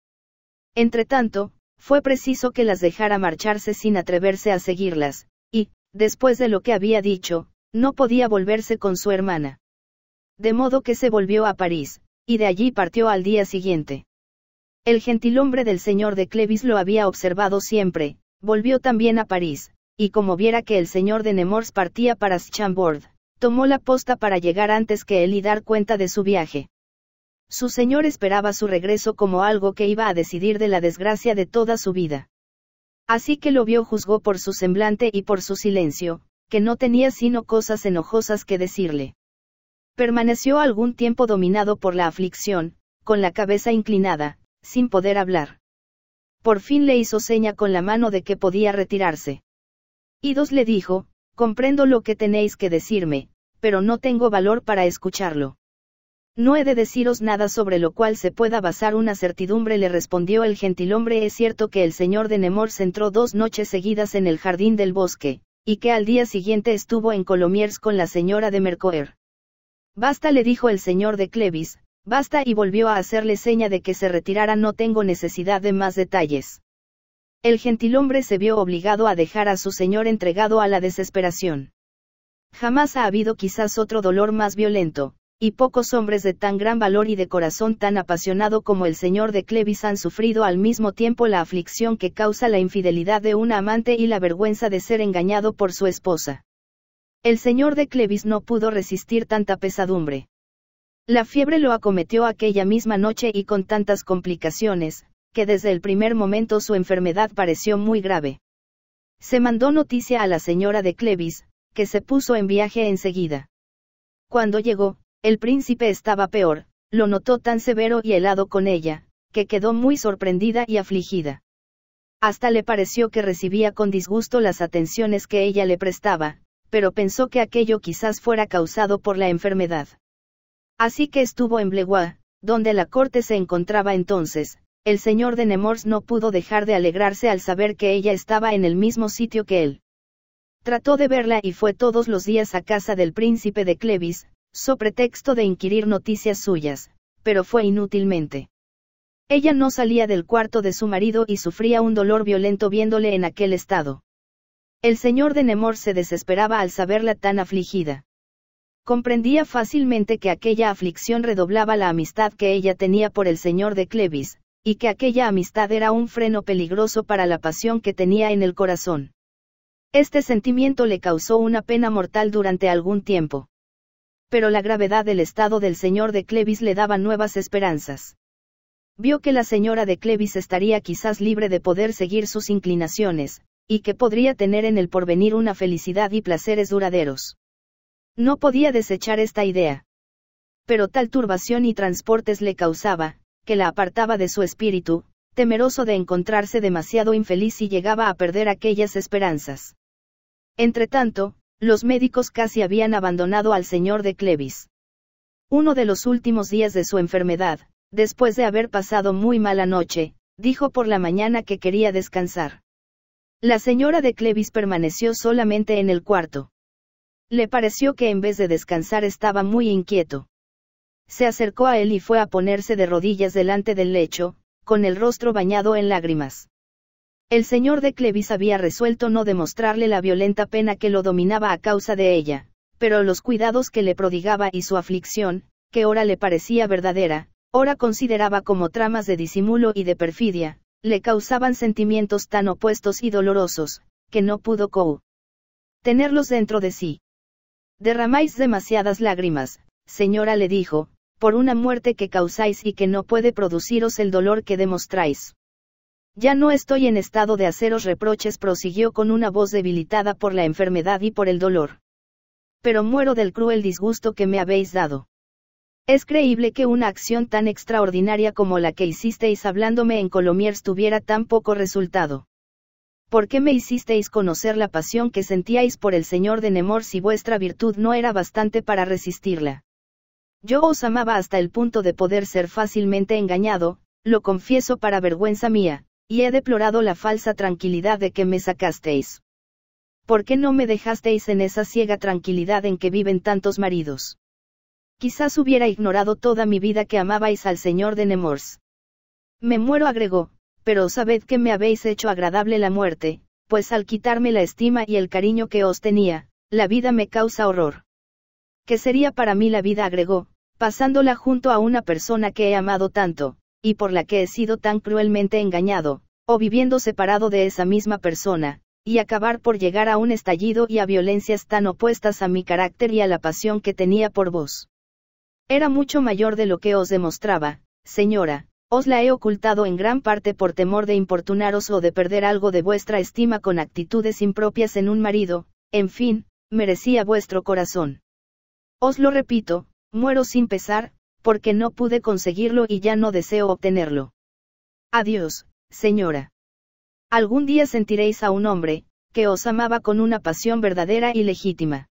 Entretanto, fue preciso que las dejara marcharse sin atreverse a seguirlas, y, después de lo que había dicho, no podía volverse con su hermana. De modo que se volvió a París, y de allí partió al día siguiente. El gentilhombre del señor de Clevis lo había observado siempre, volvió también a París, y como viera que el señor de Nemours partía para Schambord, tomó la posta para llegar antes que él y dar cuenta de su viaje. Su señor esperaba su regreso como algo que iba a decidir de la desgracia de toda su vida. Así que lo vio juzgó por su semblante y por su silencio, que no tenía sino cosas enojosas que decirle. Permaneció algún tiempo dominado por la aflicción, con la cabeza inclinada, sin poder hablar. Por fin le hizo seña con la mano de que podía retirarse. Idos le dijo, comprendo lo que tenéis que decirme, pero no tengo valor para escucharlo. No he de deciros nada sobre lo cual se pueda basar una certidumbre, le respondió el gentilhombre. Es cierto que el señor de Nemours entró dos noches seguidas en el jardín del bosque, y que al día siguiente estuvo en Colomiers con la señora de Mercoer. Basta, le dijo el señor de Clevis, basta y volvió a hacerle seña de que se retirara. No tengo necesidad de más detalles. El gentilhombre se vio obligado a dejar a su señor entregado a la desesperación. Jamás ha habido quizás otro dolor más violento, y pocos hombres de tan gran valor y de corazón tan apasionado como el señor de Clevis han sufrido al mismo tiempo la aflicción que causa la infidelidad de un amante y la vergüenza de ser engañado por su esposa. El señor de Clevis no pudo resistir tanta pesadumbre. La fiebre lo acometió aquella misma noche y con tantas complicaciones, que desde el primer momento su enfermedad pareció muy grave. Se mandó noticia a la señora de Clevis, que se puso en viaje enseguida. Cuando llegó, el príncipe estaba peor, lo notó tan severo y helado con ella, que quedó muy sorprendida y afligida. Hasta le pareció que recibía con disgusto las atenciones que ella le prestaba, pero pensó que aquello quizás fuera causado por la enfermedad. Así que estuvo en Blegua, donde la corte se encontraba entonces, el señor de Nemours no pudo dejar de alegrarse al saber que ella estaba en el mismo sitio que él. Trató de verla y fue todos los días a casa del príncipe de Clevis, so pretexto de inquirir noticias suyas, pero fue inútilmente. Ella no salía del cuarto de su marido y sufría un dolor violento viéndole en aquel estado. El señor de Nemours se desesperaba al saberla tan afligida. Comprendía fácilmente que aquella aflicción redoblaba la amistad que ella tenía por el señor de Clevis, y que aquella amistad era un freno peligroso para la pasión que tenía en el corazón. Este sentimiento le causó una pena mortal durante algún tiempo. Pero la gravedad del estado del señor de Clevis le daba nuevas esperanzas. Vio que la señora de Clevis estaría quizás libre de poder seguir sus inclinaciones, y que podría tener en el porvenir una felicidad y placeres duraderos. No podía desechar esta idea. Pero tal turbación y transportes le causaba, que la apartaba de su espíritu, temeroso de encontrarse demasiado infeliz y llegaba a perder aquellas esperanzas. Entretanto, los médicos casi habían abandonado al señor de Clevis. Uno de los últimos días de su enfermedad, después de haber pasado muy mala noche, dijo por la mañana que quería descansar. La señora de Clevis permaneció solamente en el cuarto. Le pareció que en vez de descansar estaba muy inquieto se acercó a él y fue a ponerse de rodillas delante del lecho, con el rostro bañado en lágrimas. El señor de Clevis había resuelto no demostrarle la violenta pena que lo dominaba a causa de ella, pero los cuidados que le prodigaba y su aflicción, que ora le parecía verdadera, ora consideraba como tramas de disimulo y de perfidia, le causaban sentimientos tan opuestos y dolorosos, que no pudo co tenerlos dentro de sí. Derramáis demasiadas lágrimas, señora le dijo, por una muerte que causáis y que no puede produciros el dolor que demostráis. Ya no estoy en estado de haceros reproches, prosiguió con una voz debilitada por la enfermedad y por el dolor. Pero muero del cruel disgusto que me habéis dado. Es creíble que una acción tan extraordinaria como la que hicisteis hablándome en Colomiers tuviera tan poco resultado. ¿Por qué me hicisteis conocer la pasión que sentíais por el señor de Nemours si vuestra virtud no era bastante para resistirla? Yo os amaba hasta el punto de poder ser fácilmente engañado, lo confieso para vergüenza mía, y he deplorado la falsa tranquilidad de que me sacasteis. ¿Por qué no me dejasteis en esa ciega tranquilidad en que viven tantos maridos? Quizás hubiera ignorado toda mi vida que amabais al señor de Nemours. Me muero, agregó, pero sabed que me habéis hecho agradable la muerte, pues al quitarme la estima y el cariño que os tenía, la vida me causa horror que sería para mí la vida, agregó, pasándola junto a una persona que he amado tanto, y por la que he sido tan cruelmente engañado, o viviendo separado de esa misma persona, y acabar por llegar a un estallido y a violencias tan opuestas a mi carácter y a la pasión que tenía por vos. Era mucho mayor de lo que os demostraba, señora, os la he ocultado en gran parte por temor de importunaros o de perder algo de vuestra estima con actitudes impropias en un marido, en fin, merecía vuestro corazón. Os lo repito, muero sin pesar, porque no pude conseguirlo y ya no deseo obtenerlo. Adiós, señora. Algún día sentiréis a un hombre, que os amaba con una pasión verdadera y legítima.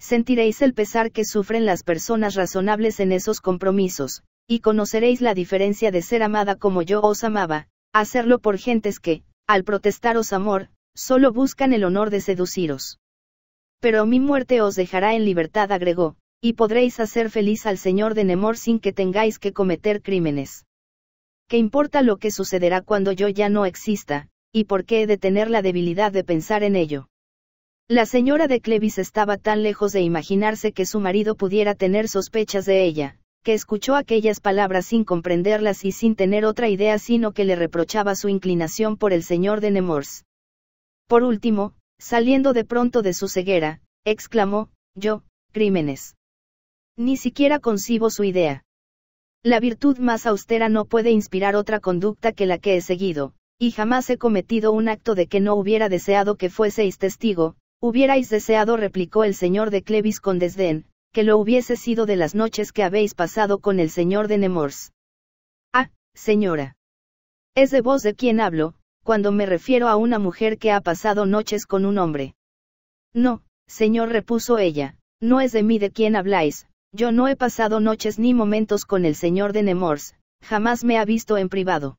Sentiréis el pesar que sufren las personas razonables en esos compromisos, y conoceréis la diferencia de ser amada como yo os amaba, hacerlo por gentes que, al protestaros amor, solo buscan el honor de seduciros pero mi muerte os dejará en libertad, agregó, y podréis hacer feliz al señor de Nemours sin que tengáis que cometer crímenes. ¿Qué importa lo que sucederá cuando yo ya no exista, y por qué he de tener la debilidad de pensar en ello? La señora de Clevis estaba tan lejos de imaginarse que su marido pudiera tener sospechas de ella, que escuchó aquellas palabras sin comprenderlas y sin tener otra idea sino que le reprochaba su inclinación por el señor de Nemours. Por último, Saliendo de pronto de su ceguera, exclamó, yo, crímenes. Ni siquiera concibo su idea. La virtud más austera no puede inspirar otra conducta que la que he seguido, y jamás he cometido un acto de que no hubiera deseado que fueseis testigo, hubierais deseado, replicó el señor de Clevis con desdén, que lo hubiese sido de las noches que habéis pasado con el señor de Nemours. Ah, señora. Es de vos de quien hablo, cuando me refiero a una mujer que ha pasado noches con un hombre. No, señor, repuso ella, no es de mí de quien habláis, yo no he pasado noches ni momentos con el señor de Nemours, jamás me ha visto en privado.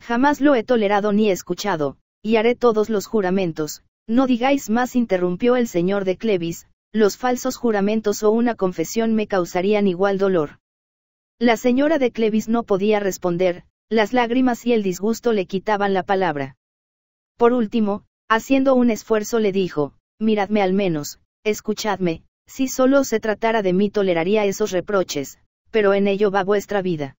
Jamás lo he tolerado ni escuchado, y haré todos los juramentos, no digáis más, interrumpió el señor de Clevis, los falsos juramentos o una confesión me causarían igual dolor. La señora de Clevis no podía responder, las lágrimas y el disgusto le quitaban la palabra. Por último, haciendo un esfuerzo le dijo, miradme al menos, escuchadme, si solo se tratara de mí toleraría esos reproches, pero en ello va vuestra vida.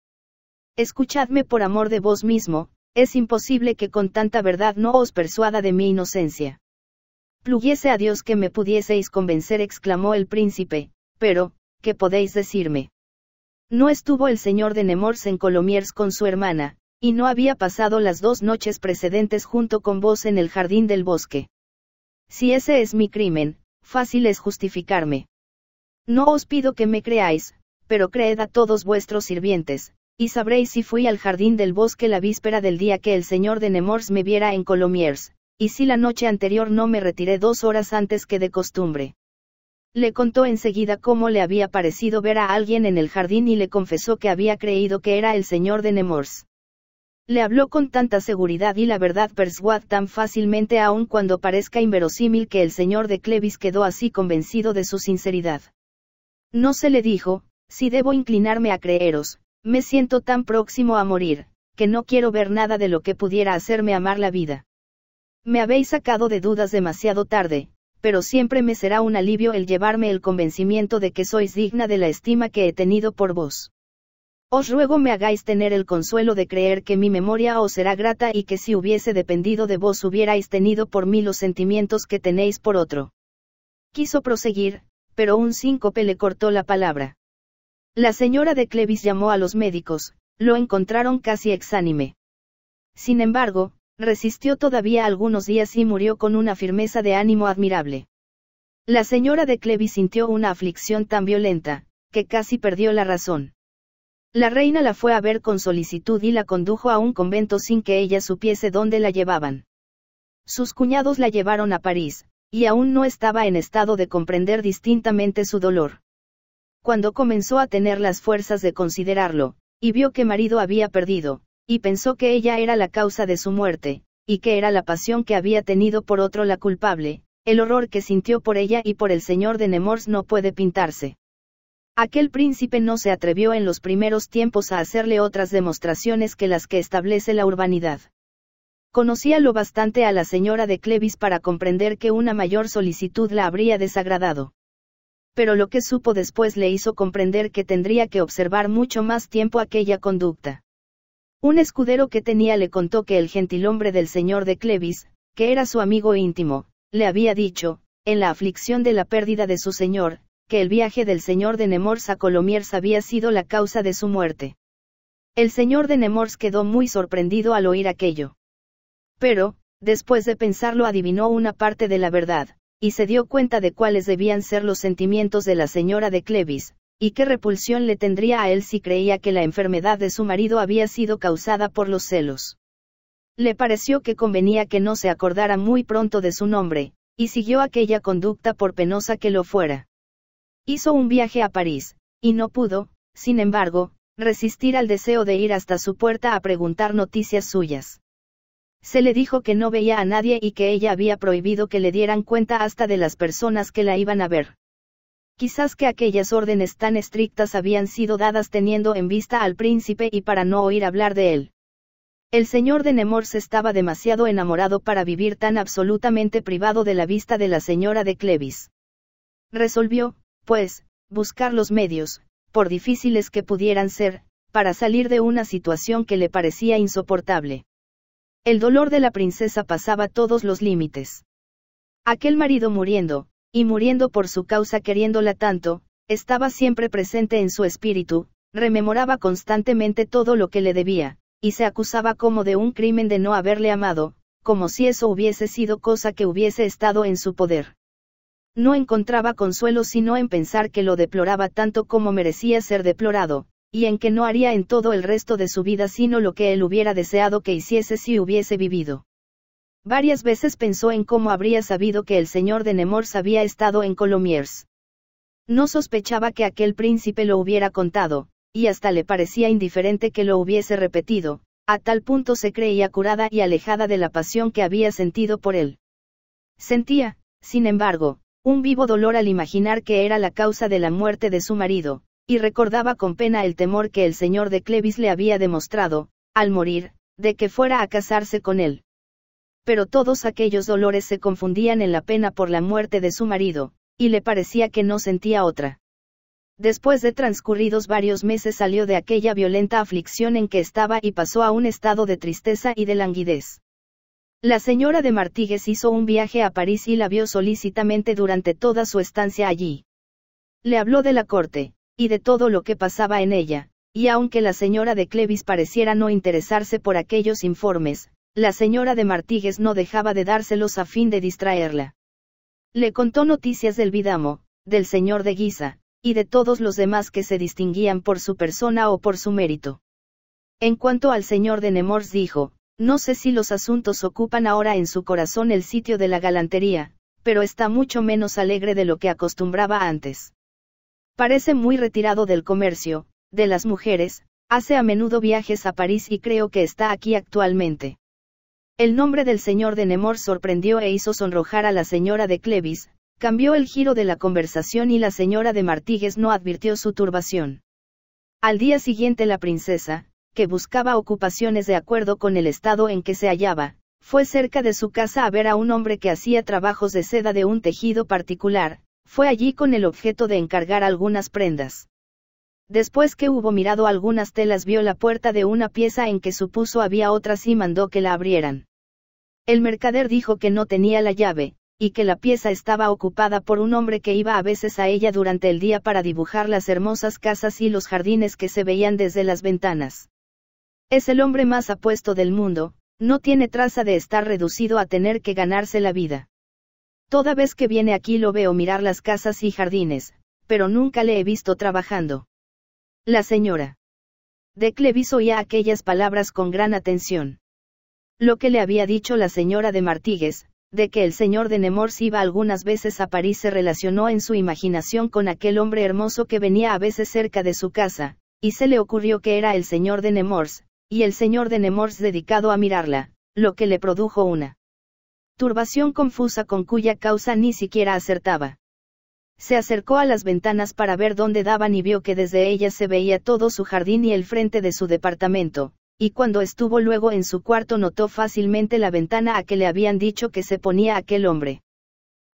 Escuchadme por amor de vos mismo, es imposible que con tanta verdad no os persuada de mi inocencia. Pluguiese a Dios que me pudieseis convencer, exclamó el príncipe, pero, ¿qué podéis decirme? No estuvo el señor de Nemours en Colomiers con su hermana, y no había pasado las dos noches precedentes junto con vos en el jardín del bosque. Si ese es mi crimen, fácil es justificarme. No os pido que me creáis, pero creed a todos vuestros sirvientes, y sabréis si fui al jardín del bosque la víspera del día que el señor de Nemours me viera en Colomiers, y si la noche anterior no me retiré dos horas antes que de costumbre. Le contó enseguida cómo le había parecido ver a alguien en el jardín y le confesó que había creído que era el señor de Nemours. Le habló con tanta seguridad y la verdad persuad tan fácilmente aun cuando parezca inverosímil que el señor de Clevis quedó así convencido de su sinceridad. No se le dijo, si debo inclinarme a creeros, me siento tan próximo a morir, que no quiero ver nada de lo que pudiera hacerme amar la vida. Me habéis sacado de dudas demasiado tarde, pero siempre me será un alivio el llevarme el convencimiento de que sois digna de la estima que he tenido por vos. Os ruego me hagáis tener el consuelo de creer que mi memoria os será grata y que si hubiese dependido de vos hubierais tenido por mí los sentimientos que tenéis por otro. Quiso proseguir, pero un síncope le cortó la palabra. La señora de Clevis llamó a los médicos, lo encontraron casi exánime. Sin embargo, Resistió todavía algunos días y murió con una firmeza de ánimo admirable. La señora de Clevi sintió una aflicción tan violenta, que casi perdió la razón. La reina la fue a ver con solicitud y la condujo a un convento sin que ella supiese dónde la llevaban. Sus cuñados la llevaron a París, y aún no estaba en estado de comprender distintamente su dolor. Cuando comenzó a tener las fuerzas de considerarlo, y vio que marido había perdido, y pensó que ella era la causa de su muerte, y que era la pasión que había tenido por otro la culpable, el horror que sintió por ella y por el señor de Nemours no puede pintarse. Aquel príncipe no se atrevió en los primeros tiempos a hacerle otras demostraciones que las que establece la urbanidad. Conocía lo bastante a la señora de Clevis para comprender que una mayor solicitud la habría desagradado. Pero lo que supo después le hizo comprender que tendría que observar mucho más tiempo aquella conducta. Un escudero que tenía le contó que el gentilhombre del señor de Clevis, que era su amigo íntimo, le había dicho, en la aflicción de la pérdida de su señor, que el viaje del señor de Nemours a Colomiers había sido la causa de su muerte. El señor de Nemours quedó muy sorprendido al oír aquello. Pero, después de pensarlo adivinó una parte de la verdad, y se dio cuenta de cuáles debían ser los sentimientos de la señora de Clevis, y qué repulsión le tendría a él si creía que la enfermedad de su marido había sido causada por los celos. Le pareció que convenía que no se acordara muy pronto de su nombre, y siguió aquella conducta por penosa que lo fuera. Hizo un viaje a París, y no pudo, sin embargo, resistir al deseo de ir hasta su puerta a preguntar noticias suyas. Se le dijo que no veía a nadie y que ella había prohibido que le dieran cuenta hasta de las personas que la iban a ver. Quizás que aquellas órdenes tan estrictas habían sido dadas teniendo en vista al príncipe y para no oír hablar de él. El señor de Nemours estaba demasiado enamorado para vivir tan absolutamente privado de la vista de la señora de Clevis. Resolvió, pues, buscar los medios, por difíciles que pudieran ser, para salir de una situación que le parecía insoportable. El dolor de la princesa pasaba todos los límites. Aquel marido muriendo, y muriendo por su causa queriéndola tanto, estaba siempre presente en su espíritu, rememoraba constantemente todo lo que le debía, y se acusaba como de un crimen de no haberle amado, como si eso hubiese sido cosa que hubiese estado en su poder. No encontraba consuelo sino en pensar que lo deploraba tanto como merecía ser deplorado, y en que no haría en todo el resto de su vida sino lo que él hubiera deseado que hiciese si hubiese vivido. Varias veces pensó en cómo habría sabido que el señor de Nemours había estado en Colomiers. No sospechaba que aquel príncipe lo hubiera contado, y hasta le parecía indiferente que lo hubiese repetido, a tal punto se creía curada y alejada de la pasión que había sentido por él. Sentía, sin embargo, un vivo dolor al imaginar que era la causa de la muerte de su marido, y recordaba con pena el temor que el señor de Clevis le había demostrado, al morir, de que fuera a casarse con él pero todos aquellos dolores se confundían en la pena por la muerte de su marido, y le parecía que no sentía otra. Después de transcurridos varios meses salió de aquella violenta aflicción en que estaba y pasó a un estado de tristeza y de languidez. La señora de Martíguez hizo un viaje a París y la vio solícitamente durante toda su estancia allí. Le habló de la corte, y de todo lo que pasaba en ella, y aunque la señora de Clevis pareciera no interesarse por aquellos informes, la señora de Martíguez no dejaba de dárselos a fin de distraerla. Le contó noticias del Vidamo, del señor de Guisa, y de todos los demás que se distinguían por su persona o por su mérito. En cuanto al señor de Nemours dijo, no sé si los asuntos ocupan ahora en su corazón el sitio de la galantería, pero está mucho menos alegre de lo que acostumbraba antes. Parece muy retirado del comercio, de las mujeres, hace a menudo viajes a París y creo que está aquí actualmente. El nombre del señor de Nemor sorprendió e hizo sonrojar a la señora de Clevis, cambió el giro de la conversación y la señora de Martíguez no advirtió su turbación. Al día siguiente la princesa, que buscaba ocupaciones de acuerdo con el estado en que se hallaba, fue cerca de su casa a ver a un hombre que hacía trabajos de seda de un tejido particular, fue allí con el objeto de encargar algunas prendas. Después que hubo mirado algunas telas vio la puerta de una pieza en que supuso había otras y mandó que la abrieran. El mercader dijo que no tenía la llave, y que la pieza estaba ocupada por un hombre que iba a veces a ella durante el día para dibujar las hermosas casas y los jardines que se veían desde las ventanas. Es el hombre más apuesto del mundo, no tiene traza de estar reducido a tener que ganarse la vida. Toda vez que viene aquí lo veo mirar las casas y jardines, pero nunca le he visto trabajando. La señora. De Clevis oía aquellas palabras con gran atención. Lo que le había dicho la señora de Martíguez, de que el señor de Nemours iba algunas veces a París se relacionó en su imaginación con aquel hombre hermoso que venía a veces cerca de su casa, y se le ocurrió que era el señor de Nemours, y el señor de Nemours dedicado a mirarla, lo que le produjo una turbación confusa con cuya causa ni siquiera acertaba se acercó a las ventanas para ver dónde daban y vio que desde ellas se veía todo su jardín y el frente de su departamento, y cuando estuvo luego en su cuarto notó fácilmente la ventana a que le habían dicho que se ponía aquel hombre.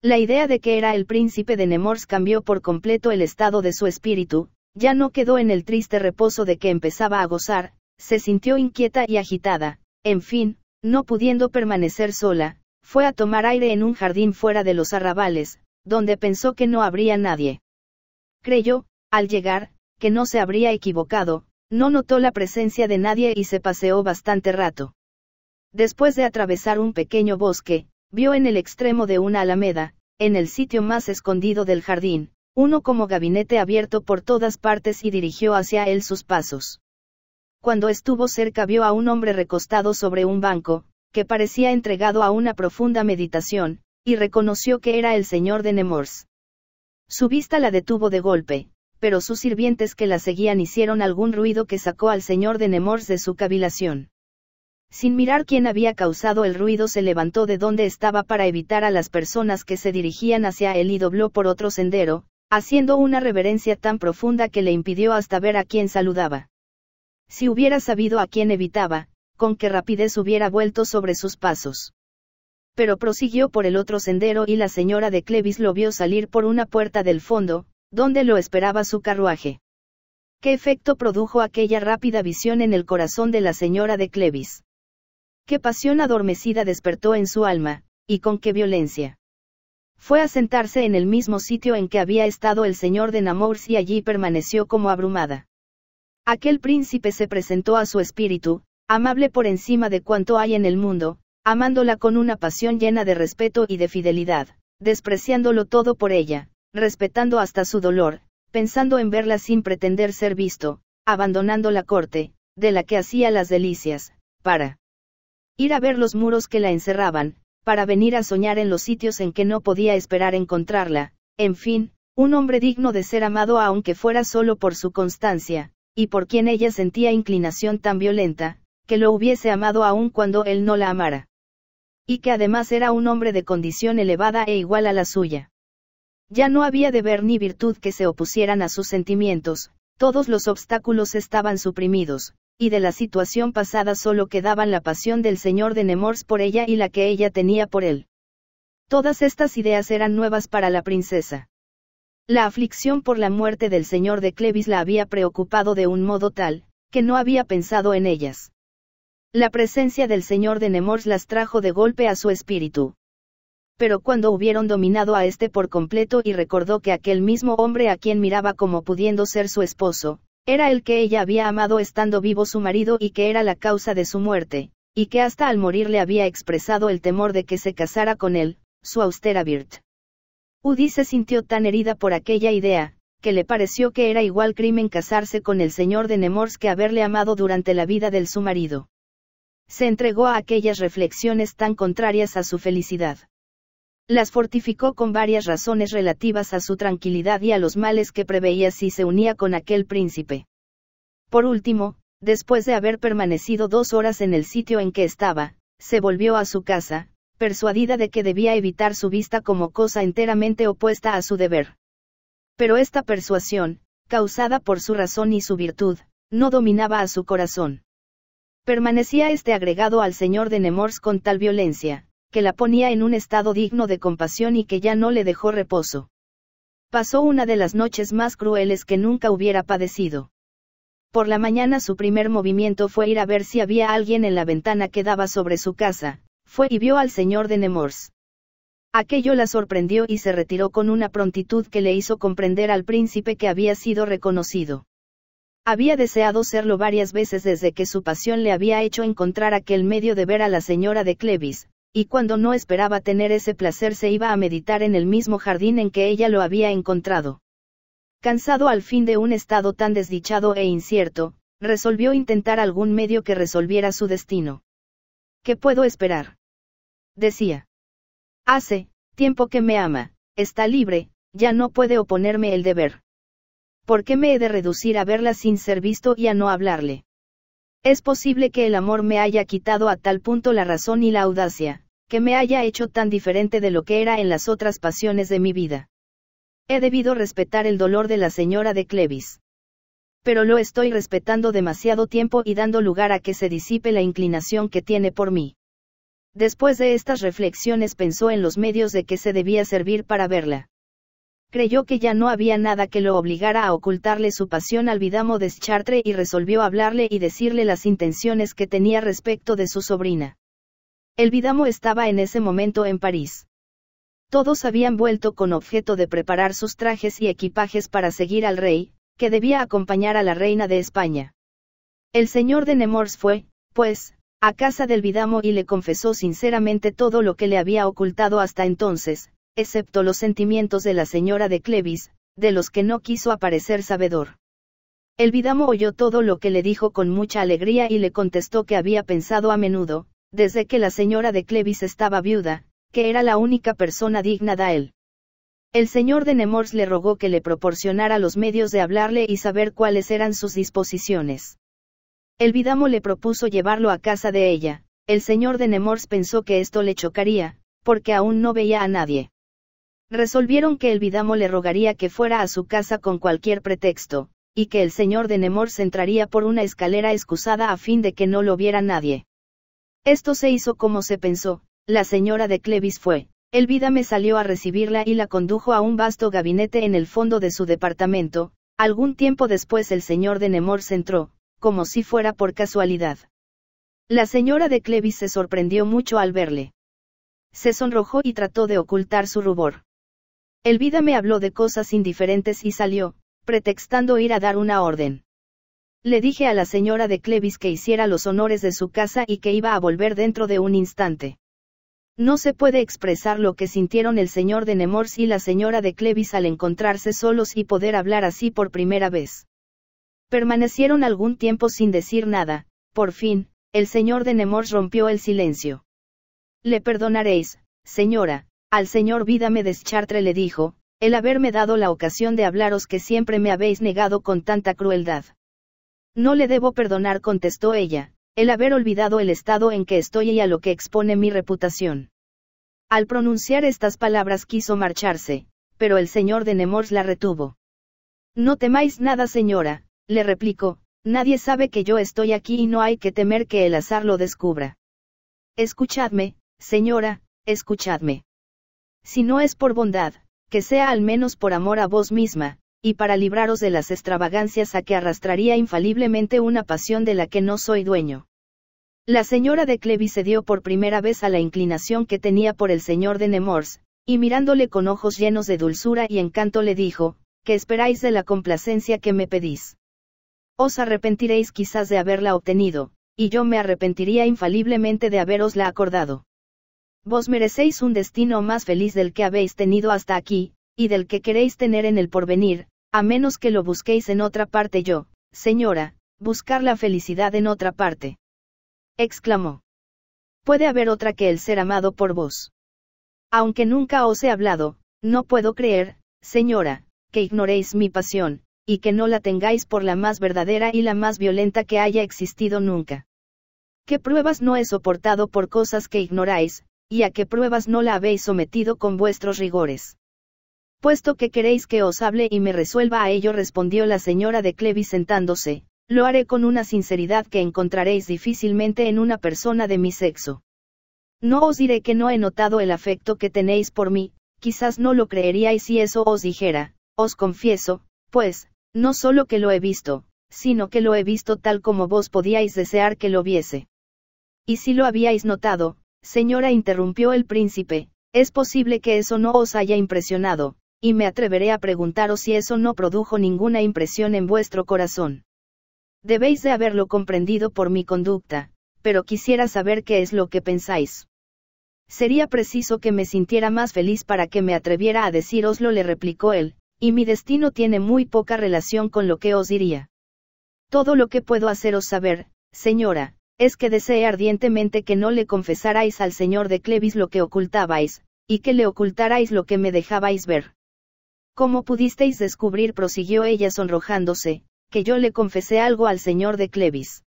La idea de que era el príncipe de Nemours cambió por completo el estado de su espíritu, ya no quedó en el triste reposo de que empezaba a gozar, se sintió inquieta y agitada, en fin, no pudiendo permanecer sola, fue a tomar aire en un jardín fuera de los arrabales, donde pensó que no habría nadie. Creyó, al llegar, que no se habría equivocado, no notó la presencia de nadie y se paseó bastante rato. Después de atravesar un pequeño bosque, vio en el extremo de una alameda, en el sitio más escondido del jardín, uno como gabinete abierto por todas partes y dirigió hacia él sus pasos. Cuando estuvo cerca vio a un hombre recostado sobre un banco, que parecía entregado a una profunda meditación, y reconoció que era el señor de Nemors. Su vista la detuvo de golpe, pero sus sirvientes que la seguían hicieron algún ruido que sacó al señor de Nemours de su cavilación. Sin mirar quién había causado el ruido se levantó de donde estaba para evitar a las personas que se dirigían hacia él y dobló por otro sendero, haciendo una reverencia tan profunda que le impidió hasta ver a quién saludaba. Si hubiera sabido a quién evitaba, con qué rapidez hubiera vuelto sobre sus pasos pero prosiguió por el otro sendero y la señora de Clevis lo vio salir por una puerta del fondo, donde lo esperaba su carruaje. ¿Qué efecto produjo aquella rápida visión en el corazón de la señora de Clevis? ¿Qué pasión adormecida despertó en su alma, y con qué violencia? Fue a sentarse en el mismo sitio en que había estado el señor de Namours y allí permaneció como abrumada. Aquel príncipe se presentó a su espíritu, amable por encima de cuanto hay en el mundo, amándola con una pasión llena de respeto y de fidelidad, despreciándolo todo por ella, respetando hasta su dolor, pensando en verla sin pretender ser visto, abandonando la corte, de la que hacía las delicias, para ir a ver los muros que la encerraban, para venir a soñar en los sitios en que no podía esperar encontrarla, en fin, un hombre digno de ser amado aunque fuera solo por su constancia, y por quien ella sentía inclinación tan violenta, que lo hubiese amado aun cuando él no la amara y que además era un hombre de condición elevada e igual a la suya. Ya no había deber ni virtud que se opusieran a sus sentimientos, todos los obstáculos estaban suprimidos, y de la situación pasada solo quedaban la pasión del señor de Nemours por ella y la que ella tenía por él. Todas estas ideas eran nuevas para la princesa. La aflicción por la muerte del señor de Clevis la había preocupado de un modo tal, que no había pensado en ellas. La presencia del señor de Nemors las trajo de golpe a su espíritu. Pero cuando hubieron dominado a este por completo y recordó que aquel mismo hombre a quien miraba como pudiendo ser su esposo, era el que ella había amado estando vivo su marido y que era la causa de su muerte, y que hasta al morir le había expresado el temor de que se casara con él, su austera Birt. Udi se sintió tan herida por aquella idea, que le pareció que era igual crimen casarse con el señor de Nemors que haberle amado durante la vida del su marido se entregó a aquellas reflexiones tan contrarias a su felicidad. Las fortificó con varias razones relativas a su tranquilidad y a los males que preveía si se unía con aquel príncipe. Por último, después de haber permanecido dos horas en el sitio en que estaba, se volvió a su casa, persuadida de que debía evitar su vista como cosa enteramente opuesta a su deber. Pero esta persuasión, causada por su razón y su virtud, no dominaba a su corazón permanecía este agregado al señor de Nemours con tal violencia, que la ponía en un estado digno de compasión y que ya no le dejó reposo. Pasó una de las noches más crueles que nunca hubiera padecido. Por la mañana su primer movimiento fue ir a ver si había alguien en la ventana que daba sobre su casa, fue y vio al señor de Nemours. Aquello la sorprendió y se retiró con una prontitud que le hizo comprender al príncipe que había sido reconocido. Había deseado serlo varias veces desde que su pasión le había hecho encontrar aquel medio de ver a la señora de Clevis, y cuando no esperaba tener ese placer se iba a meditar en el mismo jardín en que ella lo había encontrado. Cansado al fin de un estado tan desdichado e incierto, resolvió intentar algún medio que resolviera su destino. ¿Qué puedo esperar? decía. Hace, tiempo que me ama, está libre, ya no puede oponerme el deber. ¿por qué me he de reducir a verla sin ser visto y a no hablarle? Es posible que el amor me haya quitado a tal punto la razón y la audacia, que me haya hecho tan diferente de lo que era en las otras pasiones de mi vida. He debido respetar el dolor de la señora de Clevis. Pero lo estoy respetando demasiado tiempo y dando lugar a que se disipe la inclinación que tiene por mí. Después de estas reflexiones pensó en los medios de que se debía servir para verla creyó que ya no había nada que lo obligara a ocultarle su pasión al vidamo de Chartres y resolvió hablarle y decirle las intenciones que tenía respecto de su sobrina. El vidamo estaba en ese momento en París. Todos habían vuelto con objeto de preparar sus trajes y equipajes para seguir al rey, que debía acompañar a la reina de España. El señor de Nemours fue, pues, a casa del vidamo y le confesó sinceramente todo lo que le había ocultado hasta entonces, excepto los sentimientos de la señora de Clevis, de los que no quiso aparecer sabedor. El Vidamo oyó todo lo que le dijo con mucha alegría y le contestó que había pensado a menudo, desde que la señora de Clevis estaba viuda, que era la única persona digna de él. El señor de Nemours le rogó que le proporcionara los medios de hablarle y saber cuáles eran sus disposiciones. El Vidamo le propuso llevarlo a casa de ella, el señor de Nemours pensó que esto le chocaría, porque aún no veía a nadie. Resolvieron que el Vidamo le rogaría que fuera a su casa con cualquier pretexto, y que el señor de se entraría por una escalera excusada a fin de que no lo viera nadie. Esto se hizo como se pensó, la señora de Clevis fue, El vidame salió a recibirla y la condujo a un vasto gabinete en el fondo de su departamento, algún tiempo después el señor de Nemours entró, como si fuera por casualidad. La señora de Clevis se sorprendió mucho al verle. Se sonrojó y trató de ocultar su rubor. Elvida me habló de cosas indiferentes y salió, pretextando ir a dar una orden. Le dije a la señora de Clevis que hiciera los honores de su casa y que iba a volver dentro de un instante. No se puede expresar lo que sintieron el señor de Nemours y la señora de Clevis al encontrarse solos y poder hablar así por primera vez. Permanecieron algún tiempo sin decir nada, por fin, el señor de Nemours rompió el silencio. Le perdonaréis, señora, al señor Vídame Deschartre le dijo, el haberme dado la ocasión de hablaros que siempre me habéis negado con tanta crueldad. No le debo perdonar, contestó ella, el haber olvidado el estado en que estoy y a lo que expone mi reputación. Al pronunciar estas palabras quiso marcharse, pero el señor de Nemours la retuvo. No temáis nada, señora, le replicó, nadie sabe que yo estoy aquí y no hay que temer que el azar lo descubra. Escuchadme, señora, escuchadme. Si no es por bondad, que sea al menos por amor a vos misma, y para libraros de las extravagancias a que arrastraría infaliblemente una pasión de la que no soy dueño. La señora de se dio por primera vez a la inclinación que tenía por el señor de Nemours, y mirándole con ojos llenos de dulzura y encanto le dijo, que esperáis de la complacencia que me pedís. Os arrepentiréis quizás de haberla obtenido, y yo me arrepentiría infaliblemente de haberosla acordado. Vos merecéis un destino más feliz del que habéis tenido hasta aquí, y del que queréis tener en el porvenir, a menos que lo busquéis en otra parte yo, señora, buscar la felicidad en otra parte. Exclamó. Puede haber otra que el ser amado por vos. Aunque nunca os he hablado, no puedo creer, señora, que ignoréis mi pasión, y que no la tengáis por la más verdadera y la más violenta que haya existido nunca. ¿Qué pruebas no he soportado por cosas que ignoráis, y a qué pruebas no la habéis sometido con vuestros rigores. Puesto que queréis que os hable y me resuelva a ello, respondió la señora de Clevis sentándose, lo haré con una sinceridad que encontraréis difícilmente en una persona de mi sexo. No os diré que no he notado el afecto que tenéis por mí, quizás no lo creeríais si eso os dijera, os confieso, pues, no solo que lo he visto, sino que lo he visto tal como vos podíais desear que lo viese. Y si lo habíais notado, Señora interrumpió el príncipe, es posible que eso no os haya impresionado, y me atreveré a preguntaros si eso no produjo ninguna impresión en vuestro corazón. Debéis de haberlo comprendido por mi conducta, pero quisiera saber qué es lo que pensáis. Sería preciso que me sintiera más feliz para que me atreviera a deciroslo. le replicó él, y mi destino tiene muy poca relación con lo que os diría. Todo lo que puedo haceros saber, señora, es que deseé ardientemente que no le confesarais al señor de Clevis lo que ocultabais, y que le ocultarais lo que me dejabais ver. ¿Cómo pudisteis descubrir? prosiguió ella sonrojándose, que yo le confesé algo al señor de Clevis.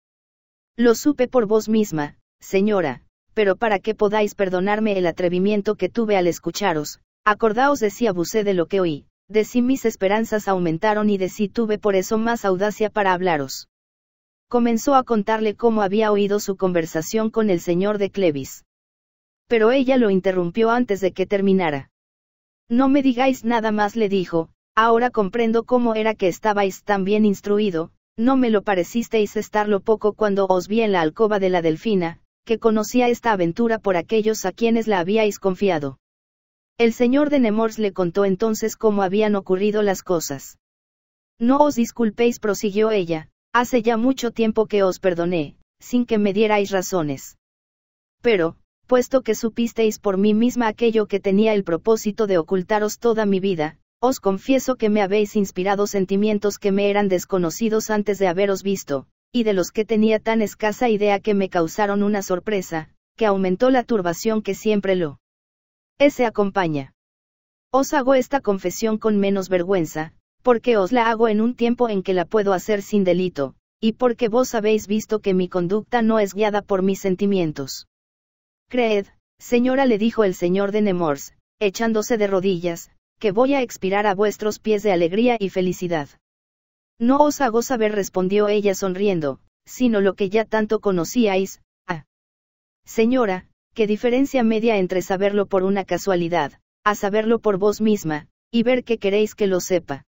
Lo supe por vos misma, señora, pero para que podáis perdonarme el atrevimiento que tuve al escucharos, acordaos de si abusé de lo que oí, de si mis esperanzas aumentaron y de si tuve por eso más audacia para hablaros comenzó a contarle cómo había oído su conversación con el señor de Clevis. Pero ella lo interrumpió antes de que terminara. No me digáis nada más le dijo, ahora comprendo cómo era que estabais tan bien instruido, no me lo parecisteis estarlo poco cuando os vi en la alcoba de la delfina, que conocía esta aventura por aquellos a quienes la habíais confiado. El señor de Nemours le contó entonces cómo habían ocurrido las cosas. No os disculpéis, prosiguió ella, Hace ya mucho tiempo que os perdoné, sin que me dierais razones. Pero, puesto que supisteis por mí misma aquello que tenía el propósito de ocultaros toda mi vida, os confieso que me habéis inspirado sentimientos que me eran desconocidos antes de haberos visto, y de los que tenía tan escasa idea que me causaron una sorpresa, que aumentó la turbación que siempre lo. Ese acompaña. Os hago esta confesión con menos vergüenza, porque os la hago en un tiempo en que la puedo hacer sin delito, y porque vos habéis visto que mi conducta no es guiada por mis sentimientos. Creed, señora le dijo el señor de Nemours, echándose de rodillas, que voy a expirar a vuestros pies de alegría y felicidad. No os hago saber, respondió ella sonriendo, sino lo que ya tanto conocíais, ah. Señora, qué diferencia media entre saberlo por una casualidad, a saberlo por vos misma, y ver que queréis que lo sepa.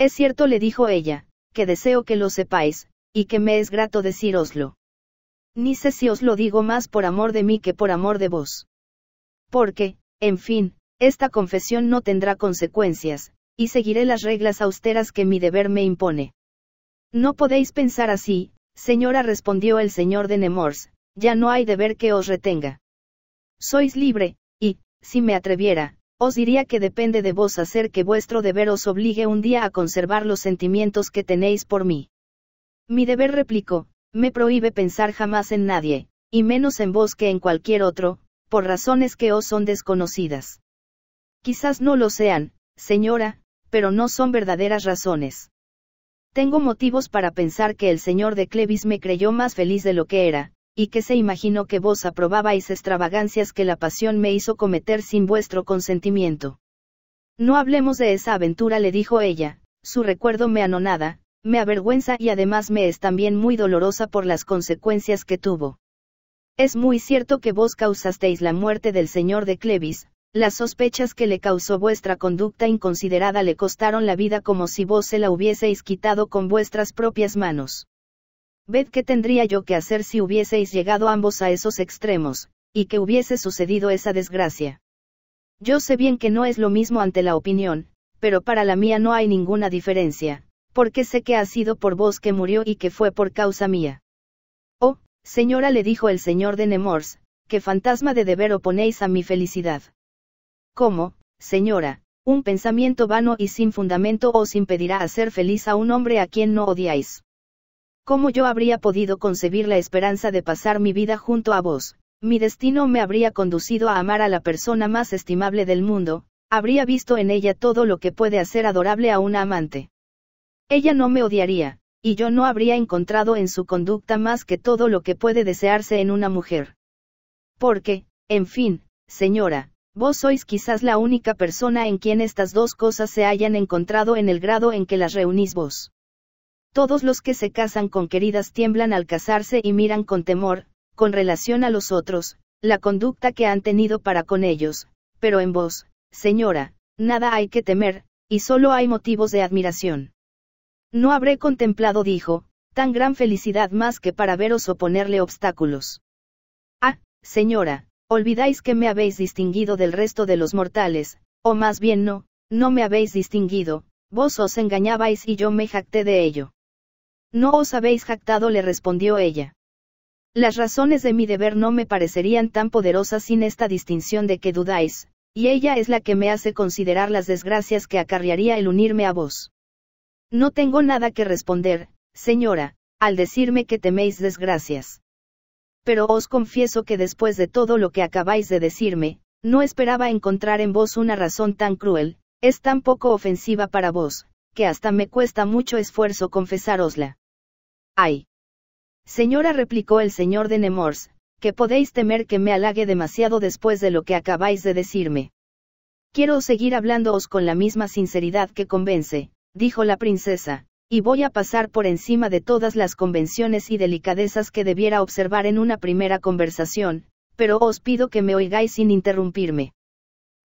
Es cierto, le dijo ella, que deseo que lo sepáis, y que me es grato decíroslo. Ni sé si os lo digo más por amor de mí que por amor de vos. Porque, en fin, esta confesión no tendrá consecuencias, y seguiré las reglas austeras que mi deber me impone. No podéis pensar así, señora, respondió el señor de Nemours, ya no hay deber que os retenga. Sois libre, y, si me atreviera, os diría que depende de vos hacer que vuestro deber os obligue un día a conservar los sentimientos que tenéis por mí. Mi deber, replicó, me prohíbe pensar jamás en nadie, y menos en vos que en cualquier otro, por razones que os son desconocidas. Quizás no lo sean, señora, pero no son verdaderas razones. Tengo motivos para pensar que el señor de Clevis me creyó más feliz de lo que era, y que se imaginó que vos aprobabais extravagancias que la pasión me hizo cometer sin vuestro consentimiento. No hablemos de esa aventura, le dijo ella, su recuerdo me anonada, me avergüenza y además me es también muy dolorosa por las consecuencias que tuvo. Es muy cierto que vos causasteis la muerte del señor de Clevis, las sospechas que le causó vuestra conducta inconsiderada le costaron la vida como si vos se la hubieseis quitado con vuestras propias manos. Ved qué tendría yo que hacer si hubieseis llegado ambos a esos extremos, y que hubiese sucedido esa desgracia. Yo sé bien que no es lo mismo ante la opinión, pero para la mía no hay ninguna diferencia, porque sé que ha sido por vos que murió y que fue por causa mía. Oh, señora, le dijo el señor de Nemours, qué fantasma de deber oponéis a mi felicidad. ¿Cómo, señora, un pensamiento vano y sin fundamento os impedirá hacer feliz a un hombre a quien no odiáis? ¿Cómo yo habría podido concebir la esperanza de pasar mi vida junto a vos? Mi destino me habría conducido a amar a la persona más estimable del mundo, habría visto en ella todo lo que puede hacer adorable a una amante. Ella no me odiaría, y yo no habría encontrado en su conducta más que todo lo que puede desearse en una mujer. Porque, en fin, señora, vos sois quizás la única persona en quien estas dos cosas se hayan encontrado en el grado en que las reunís vos. Todos los que se casan con queridas tiemblan al casarse y miran con temor, con relación a los otros, la conducta que han tenido para con ellos, pero en vos, señora, nada hay que temer, y solo hay motivos de admiración. No habré contemplado, dijo, tan gran felicidad más que para veros oponerle obstáculos. Ah, señora, olvidáis que me habéis distinguido del resto de los mortales, o más bien no, no me habéis distinguido, vos os engañabais y yo me jacté de ello. No os habéis jactado, le respondió ella. Las razones de mi deber no me parecerían tan poderosas sin esta distinción de que dudáis, y ella es la que me hace considerar las desgracias que acarrearía el unirme a vos. No tengo nada que responder, señora, al decirme que teméis desgracias. Pero os confieso que después de todo lo que acabáis de decirme, no esperaba encontrar en vos una razón tan cruel, es tan poco ofensiva para vos, que hasta me cuesta mucho esfuerzo confesárosla. Ay. Señora replicó el señor de Nemours, que podéis temer que me halague demasiado después de lo que acabáis de decirme. Quiero seguir hablándoos con la misma sinceridad que convence, dijo la princesa, y voy a pasar por encima de todas las convenciones y delicadezas que debiera observar en una primera conversación, pero os pido que me oigáis sin interrumpirme.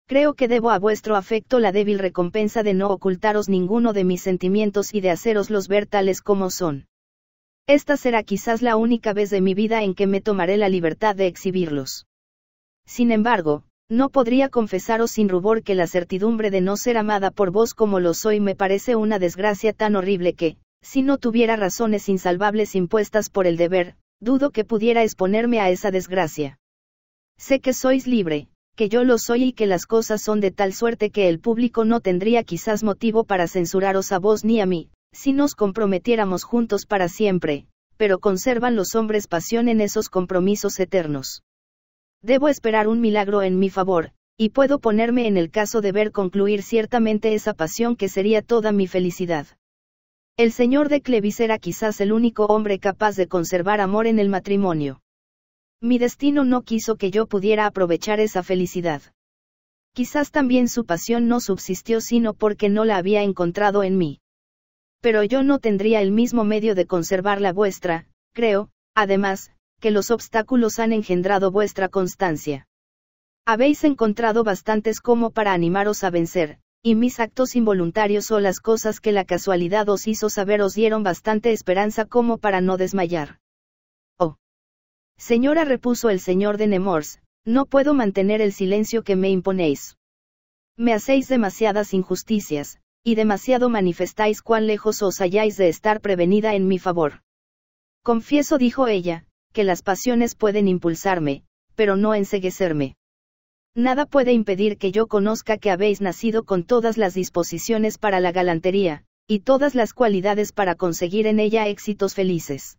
Creo que debo a vuestro afecto la débil recompensa de no ocultaros ninguno de mis sentimientos y de haceroslos ver tales como son. Esta será quizás la única vez de mi vida en que me tomaré la libertad de exhibirlos. Sin embargo, no podría confesaros sin rubor que la certidumbre de no ser amada por vos como lo soy me parece una desgracia tan horrible que, si no tuviera razones insalvables impuestas por el deber, dudo que pudiera exponerme a esa desgracia. Sé que sois libre, que yo lo soy y que las cosas son de tal suerte que el público no tendría quizás motivo para censuraros a vos ni a mí, si nos comprometiéramos juntos para siempre, pero conservan los hombres pasión en esos compromisos eternos. Debo esperar un milagro en mi favor, y puedo ponerme en el caso de ver concluir ciertamente esa pasión que sería toda mi felicidad. El señor de Clevis era quizás el único hombre capaz de conservar amor en el matrimonio. Mi destino no quiso que yo pudiera aprovechar esa felicidad. Quizás también su pasión no subsistió sino porque no la había encontrado en mí pero yo no tendría el mismo medio de conservar la vuestra, creo, además, que los obstáculos han engendrado vuestra constancia. Habéis encontrado bastantes como para animaros a vencer, y mis actos involuntarios o las cosas que la casualidad os hizo saber os dieron bastante esperanza como para no desmayar. Oh. Señora repuso el señor de Nemours, no puedo mantener el silencio que me imponéis. Me hacéis demasiadas injusticias, y demasiado manifestáis cuán lejos os halláis de estar prevenida en mi favor. Confieso, dijo ella, que las pasiones pueden impulsarme, pero no enseguecerme. Nada puede impedir que yo conozca que habéis nacido con todas las disposiciones para la galantería, y todas las cualidades para conseguir en ella éxitos felices.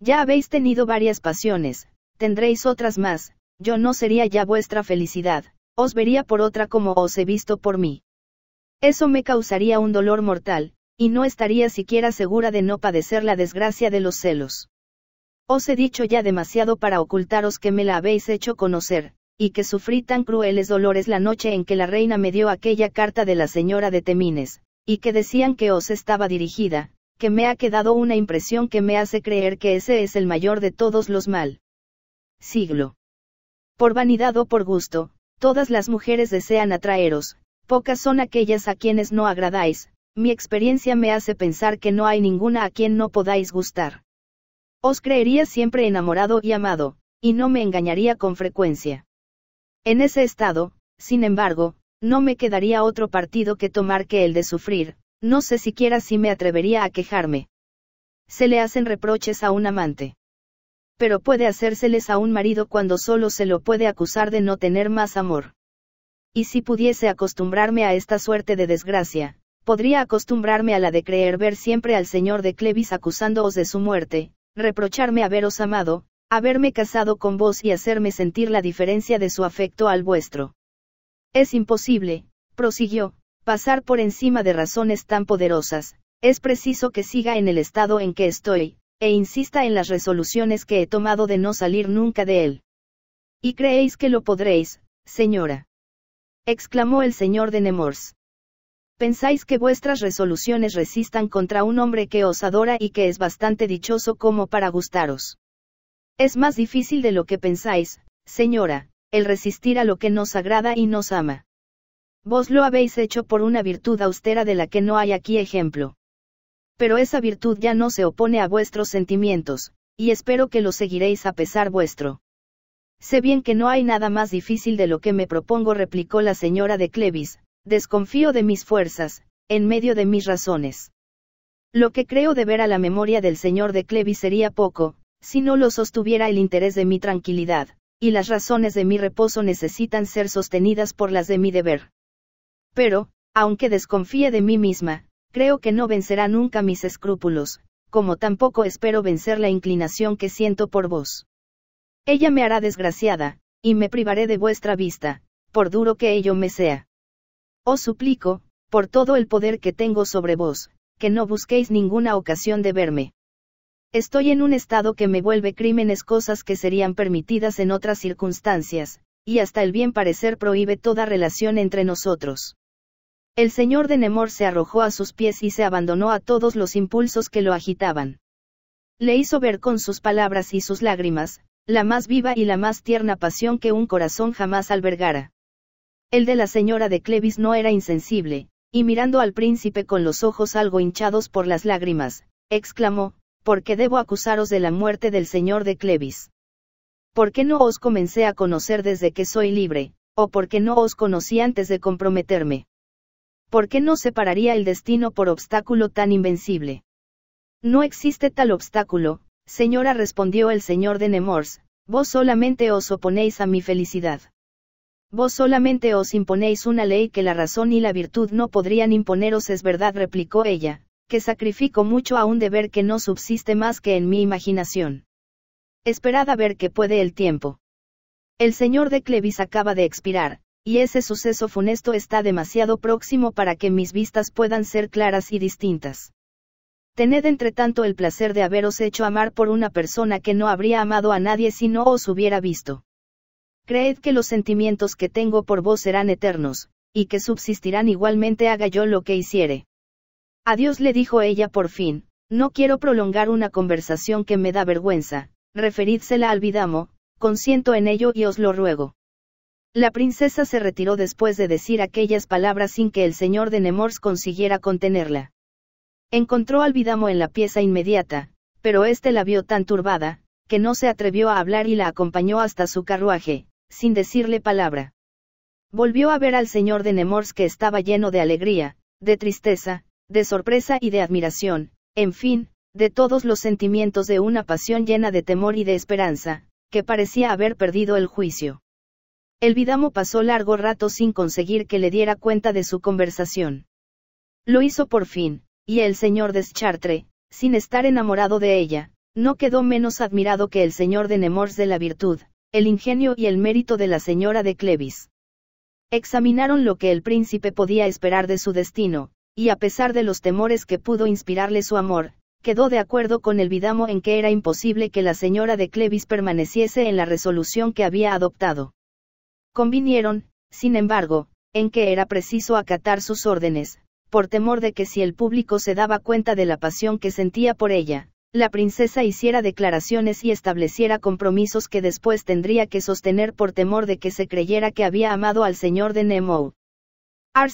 Ya habéis tenido varias pasiones, tendréis otras más, yo no sería ya vuestra felicidad, os vería por otra como os he visto por mí. Eso me causaría un dolor mortal, y no estaría siquiera segura de no padecer la desgracia de los celos. Os he dicho ya demasiado para ocultaros que me la habéis hecho conocer, y que sufrí tan crueles dolores la noche en que la reina me dio aquella carta de la señora de Temines, y que decían que os estaba dirigida, que me ha quedado una impresión que me hace creer que ese es el mayor de todos los mal. Siglo. Por vanidad o por gusto, todas las mujeres desean atraeros, Pocas son aquellas a quienes no agradáis, mi experiencia me hace pensar que no hay ninguna a quien no podáis gustar. Os creería siempre enamorado y amado, y no me engañaría con frecuencia. En ese estado, sin embargo, no me quedaría otro partido que tomar que el de sufrir, no sé siquiera si me atrevería a quejarme. Se le hacen reproches a un amante. Pero puede hacérseles a un marido cuando solo se lo puede acusar de no tener más amor y si pudiese acostumbrarme a esta suerte de desgracia, podría acostumbrarme a la de creer ver siempre al señor de Clevis acusándoos de su muerte, reprocharme haberos amado, haberme casado con vos y hacerme sentir la diferencia de su afecto al vuestro. Es imposible, prosiguió, pasar por encima de razones tan poderosas, es preciso que siga en el estado en que estoy, e insista en las resoluciones que he tomado de no salir nunca de él. Y creéis que lo podréis, señora exclamó el señor de Nemours. ¿Pensáis que vuestras resoluciones resistan contra un hombre que os adora y que es bastante dichoso como para gustaros? Es más difícil de lo que pensáis, señora, el resistir a lo que nos agrada y nos ama. Vos lo habéis hecho por una virtud austera de la que no hay aquí ejemplo. Pero esa virtud ya no se opone a vuestros sentimientos, y espero que lo seguiréis a pesar vuestro. Sé bien que no hay nada más difícil de lo que me propongo, replicó la señora de Clevis, desconfío de mis fuerzas, en medio de mis razones. Lo que creo deber a la memoria del señor de Clevis sería poco, si no lo sostuviera el interés de mi tranquilidad, y las razones de mi reposo necesitan ser sostenidas por las de mi deber. Pero, aunque desconfíe de mí misma, creo que no vencerá nunca mis escrúpulos, como tampoco espero vencer la inclinación que siento por vos. Ella me hará desgraciada, y me privaré de vuestra vista, por duro que ello me sea. Os suplico, por todo el poder que tengo sobre vos, que no busquéis ninguna ocasión de verme. Estoy en un estado que me vuelve crímenes cosas que serían permitidas en otras circunstancias, y hasta el bien parecer prohíbe toda relación entre nosotros. El señor de Nemor se arrojó a sus pies y se abandonó a todos los impulsos que lo agitaban. Le hizo ver con sus palabras y sus lágrimas, la más viva y la más tierna pasión que un corazón jamás albergara. El de la señora de Clevis no era insensible, y mirando al príncipe con los ojos algo hinchados por las lágrimas, exclamó, ¿por qué debo acusaros de la muerte del señor de Clevis? ¿Por qué no os comencé a conocer desde que soy libre, o por qué no os conocí antes de comprometerme? ¿Por qué no separaría el destino por obstáculo tan invencible? No existe tal obstáculo, Señora respondió el señor de Nemours, vos solamente os oponéis a mi felicidad. Vos solamente os imponéis una ley que la razón y la virtud no podrían imponeros es verdad replicó ella, que sacrifico mucho a un deber que no subsiste más que en mi imaginación. Esperad a ver qué puede el tiempo. El señor de Clevis acaba de expirar, y ese suceso funesto está demasiado próximo para que mis vistas puedan ser claras y distintas. Tened entre tanto el placer de haberos hecho amar por una persona que no habría amado a nadie si no os hubiera visto. Creed que los sentimientos que tengo por vos serán eternos, y que subsistirán igualmente haga yo lo que hiciere. Adiós le dijo ella por fin, no quiero prolongar una conversación que me da vergüenza, referídsela al Vidamo, consiento en ello y os lo ruego. La princesa se retiró después de decir aquellas palabras sin que el señor de Nemors consiguiera contenerla. Encontró al Vidamo en la pieza inmediata, pero éste la vio tan turbada, que no se atrevió a hablar y la acompañó hasta su carruaje, sin decirle palabra. Volvió a ver al señor de Nemours que estaba lleno de alegría, de tristeza, de sorpresa y de admiración, en fin, de todos los sentimientos de una pasión llena de temor y de esperanza, que parecía haber perdido el juicio. El vidamo pasó largo rato sin conseguir que le diera cuenta de su conversación. Lo hizo por fin, y el señor Deschartres, sin estar enamorado de ella, no quedó menos admirado que el señor de Nemours de la virtud, el ingenio y el mérito de la señora de Clevis. Examinaron lo que el príncipe podía esperar de su destino, y a pesar de los temores que pudo inspirarle su amor, quedó de acuerdo con el vidamo en que era imposible que la señora de Clevis permaneciese en la resolución que había adoptado. Convinieron, sin embargo, en que era preciso acatar sus órdenes, por temor de que si el público se daba cuenta de la pasión que sentía por ella, la princesa hiciera declaraciones y estableciera compromisos que después tendría que sostener por temor de que se creyera que había amado al señor de Nemo.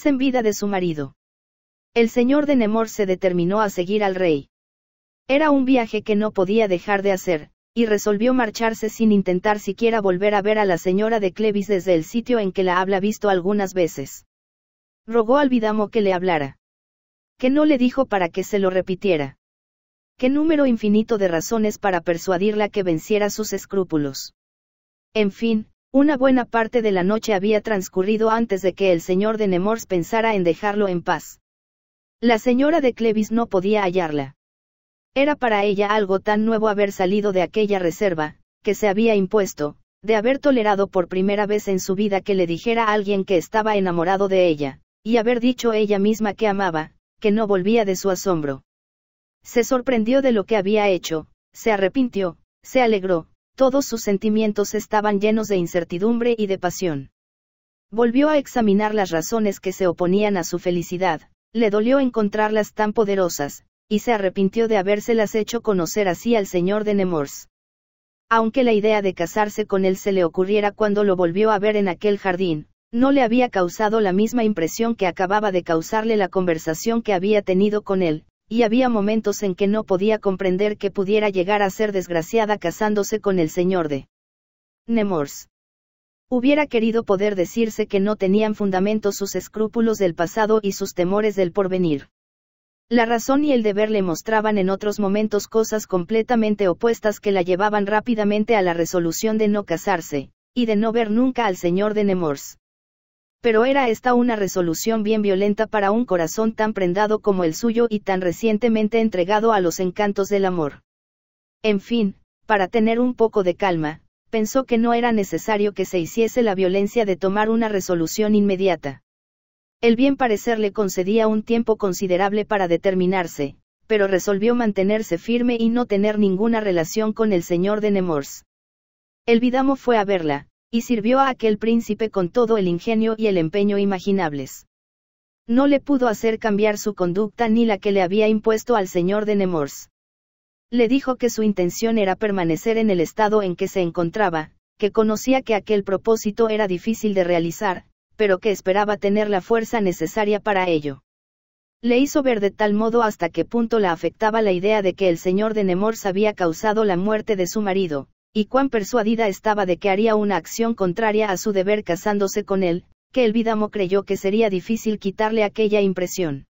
en vida de su marido. El señor de Nemor se determinó a seguir al rey. Era un viaje que no podía dejar de hacer, y resolvió marcharse sin intentar siquiera volver a ver a la señora de Clevis desde el sitio en que la habla visto algunas veces. Rogó al Vidamo que le hablara que no le dijo para que se lo repitiera. Qué número infinito de razones para persuadirla que venciera sus escrúpulos. En fin, una buena parte de la noche había transcurrido antes de que el señor de Nemours pensara en dejarlo en paz. La señora de Clevis no podía hallarla. Era para ella algo tan nuevo haber salido de aquella reserva, que se había impuesto, de haber tolerado por primera vez en su vida que le dijera a alguien que estaba enamorado de ella, y haber dicho ella misma que amaba, que no volvía de su asombro. Se sorprendió de lo que había hecho, se arrepintió, se alegró, todos sus sentimientos estaban llenos de incertidumbre y de pasión. Volvió a examinar las razones que se oponían a su felicidad, le dolió encontrarlas tan poderosas, y se arrepintió de habérselas hecho conocer así al señor de Nemours. Aunque la idea de casarse con él se le ocurriera cuando lo volvió a ver en aquel jardín, no le había causado la misma impresión que acababa de causarle la conversación que había tenido con él, y había momentos en que no podía comprender que pudiera llegar a ser desgraciada casándose con el señor de Nemours. Hubiera querido poder decirse que no tenían fundamento sus escrúpulos del pasado y sus temores del porvenir. La razón y el deber le mostraban en otros momentos cosas completamente opuestas que la llevaban rápidamente a la resolución de no casarse, y de no ver nunca al señor de Nemours pero era esta una resolución bien violenta para un corazón tan prendado como el suyo y tan recientemente entregado a los encantos del amor. En fin, para tener un poco de calma, pensó que no era necesario que se hiciese la violencia de tomar una resolución inmediata. El bien parecer le concedía un tiempo considerable para determinarse, pero resolvió mantenerse firme y no tener ninguna relación con el señor de Nemours. El Vidamo fue a verla, y sirvió a aquel príncipe con todo el ingenio y el empeño imaginables. No le pudo hacer cambiar su conducta ni la que le había impuesto al señor de Nemours. Le dijo que su intención era permanecer en el estado en que se encontraba, que conocía que aquel propósito era difícil de realizar, pero que esperaba tener la fuerza necesaria para ello. Le hizo ver de tal modo hasta qué punto la afectaba la idea de que el señor de Nemours había causado la muerte de su marido, y cuán persuadida estaba de que haría una acción contraria a su deber casándose con él, que el vidamo creyó que sería difícil quitarle aquella impresión.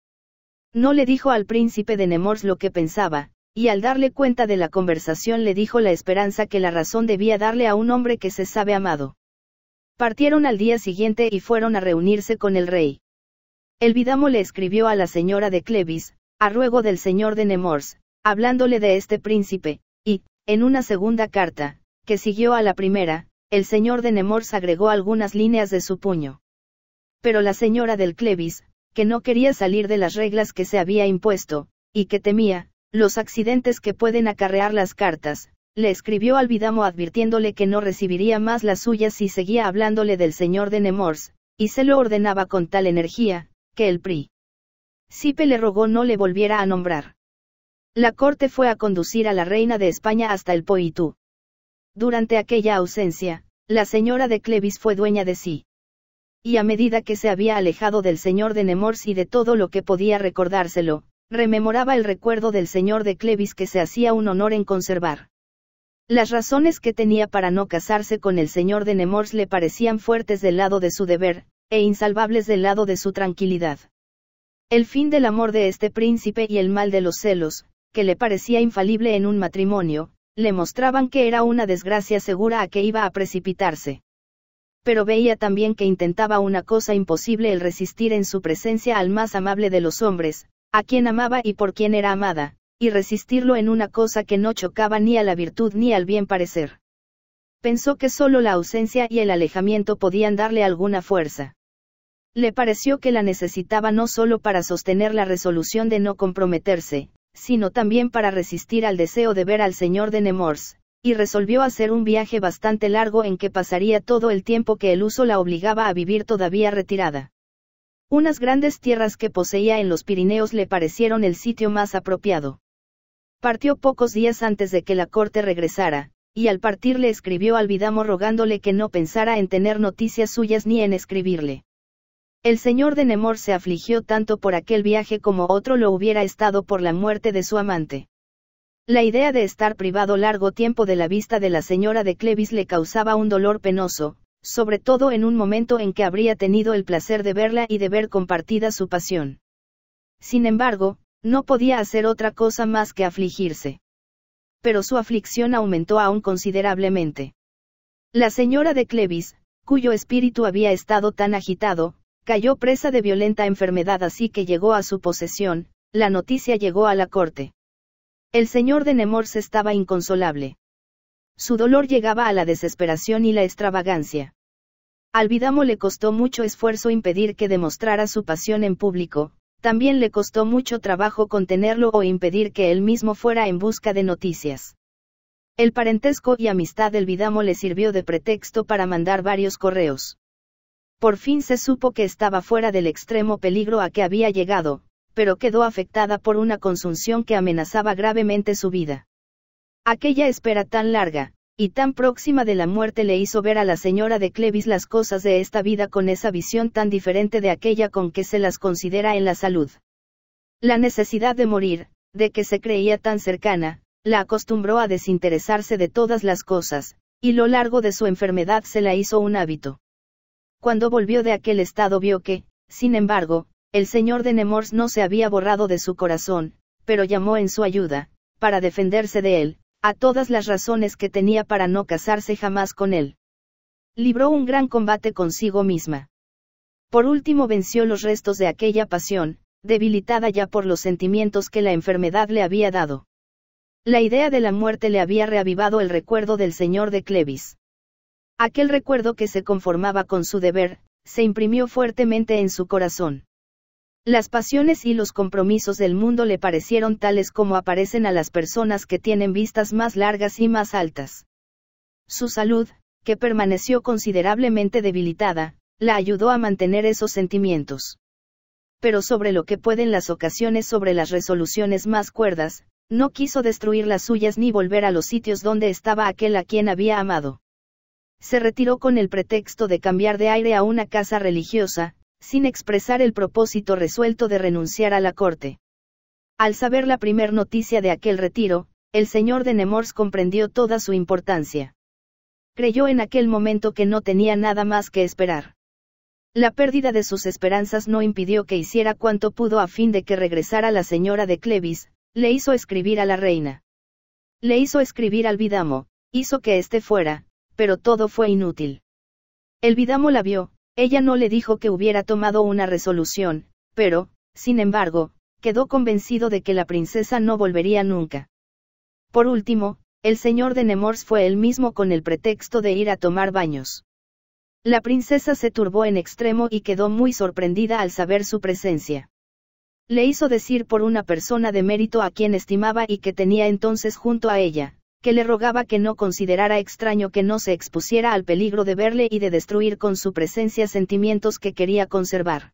No le dijo al príncipe de Nemors lo que pensaba, y al darle cuenta de la conversación le dijo la esperanza que la razón debía darle a un hombre que se sabe amado. Partieron al día siguiente y fueron a reunirse con el rey. El Vidamo le escribió a la señora de Clevis, a ruego del señor de Nemors, hablándole de este príncipe, en una segunda carta, que siguió a la primera, el señor de Nemours agregó algunas líneas de su puño. Pero la señora del Clevis, que no quería salir de las reglas que se había impuesto, y que temía, los accidentes que pueden acarrear las cartas, le escribió al Vidamo advirtiéndole que no recibiría más las suyas si seguía hablándole del señor de Nemours, y se lo ordenaba con tal energía, que el PRI. Sipe le rogó no le volviera a nombrar. La corte fue a conducir a la reina de España hasta el Poitú. Durante aquella ausencia, la señora de Clevis fue dueña de sí. Y a medida que se había alejado del señor de Nemours y de todo lo que podía recordárselo, rememoraba el recuerdo del señor de Clevis que se hacía un honor en conservar. Las razones que tenía para no casarse con el señor de Nemours le parecían fuertes del lado de su deber, e insalvables del lado de su tranquilidad. El fin del amor de este príncipe y el mal de los celos, que le parecía infalible en un matrimonio, le mostraban que era una desgracia segura a que iba a precipitarse. Pero veía también que intentaba una cosa imposible el resistir en su presencia al más amable de los hombres, a quien amaba y por quien era amada, y resistirlo en una cosa que no chocaba ni a la virtud ni al bien parecer. Pensó que solo la ausencia y el alejamiento podían darle alguna fuerza. Le pareció que la necesitaba no solo para sostener la resolución de no comprometerse, sino también para resistir al deseo de ver al señor de Nemours, y resolvió hacer un viaje bastante largo en que pasaría todo el tiempo que el uso la obligaba a vivir todavía retirada. Unas grandes tierras que poseía en los Pirineos le parecieron el sitio más apropiado. Partió pocos días antes de que la corte regresara, y al partir le escribió al Vidamo rogándole que no pensara en tener noticias suyas ni en escribirle. El señor de Nemor se afligió tanto por aquel viaje como otro lo hubiera estado por la muerte de su amante. La idea de estar privado largo tiempo de la vista de la señora de Clevis le causaba un dolor penoso, sobre todo en un momento en que habría tenido el placer de verla y de ver compartida su pasión. Sin embargo, no podía hacer otra cosa más que afligirse. Pero su aflicción aumentó aún considerablemente. La señora de Clevis, cuyo espíritu había estado tan agitado, cayó presa de violenta enfermedad así que llegó a su posesión, la noticia llegó a la corte. El señor de Nemours estaba inconsolable. Su dolor llegaba a la desesperación y la extravagancia. Al vidamo le costó mucho esfuerzo impedir que demostrara su pasión en público, también le costó mucho trabajo contenerlo o impedir que él mismo fuera en busca de noticias. El parentesco y amistad del Vidamo le sirvió de pretexto para mandar varios correos. Por fin se supo que estaba fuera del extremo peligro a que había llegado, pero quedó afectada por una consunción que amenazaba gravemente su vida. Aquella espera tan larga, y tan próxima de la muerte le hizo ver a la señora de Clevis las cosas de esta vida con esa visión tan diferente de aquella con que se las considera en la salud. La necesidad de morir, de que se creía tan cercana, la acostumbró a desinteresarse de todas las cosas, y lo largo de su enfermedad se la hizo un hábito. Cuando volvió de aquel estado vio que, sin embargo, el señor de Nemours no se había borrado de su corazón, pero llamó en su ayuda, para defenderse de él, a todas las razones que tenía para no casarse jamás con él. Libró un gran combate consigo misma. Por último venció los restos de aquella pasión, debilitada ya por los sentimientos que la enfermedad le había dado. La idea de la muerte le había reavivado el recuerdo del señor de Clevis. Aquel recuerdo que se conformaba con su deber, se imprimió fuertemente en su corazón. Las pasiones y los compromisos del mundo le parecieron tales como aparecen a las personas que tienen vistas más largas y más altas. Su salud, que permaneció considerablemente debilitada, la ayudó a mantener esos sentimientos. Pero sobre lo que pueden las ocasiones sobre las resoluciones más cuerdas, no quiso destruir las suyas ni volver a los sitios donde estaba aquel a quien había amado se retiró con el pretexto de cambiar de aire a una casa religiosa, sin expresar el propósito resuelto de renunciar a la corte. Al saber la primer noticia de aquel retiro, el señor de Nemours comprendió toda su importancia. Creyó en aquel momento que no tenía nada más que esperar. La pérdida de sus esperanzas no impidió que hiciera cuanto pudo a fin de que regresara la señora de Clevis, le hizo escribir a la reina. Le hizo escribir al Vidamo, hizo que éste fuera, pero todo fue inútil. El Vidamo la vio, ella no le dijo que hubiera tomado una resolución, pero, sin embargo, quedó convencido de que la princesa no volvería nunca. Por último, el señor de Nemours fue él mismo con el pretexto de ir a tomar baños. La princesa se turbó en extremo y quedó muy sorprendida al saber su presencia. Le hizo decir por una persona de mérito a quien estimaba y que tenía entonces junto a ella, que le rogaba que no considerara extraño que no se expusiera al peligro de verle y de destruir con su presencia sentimientos que quería conservar.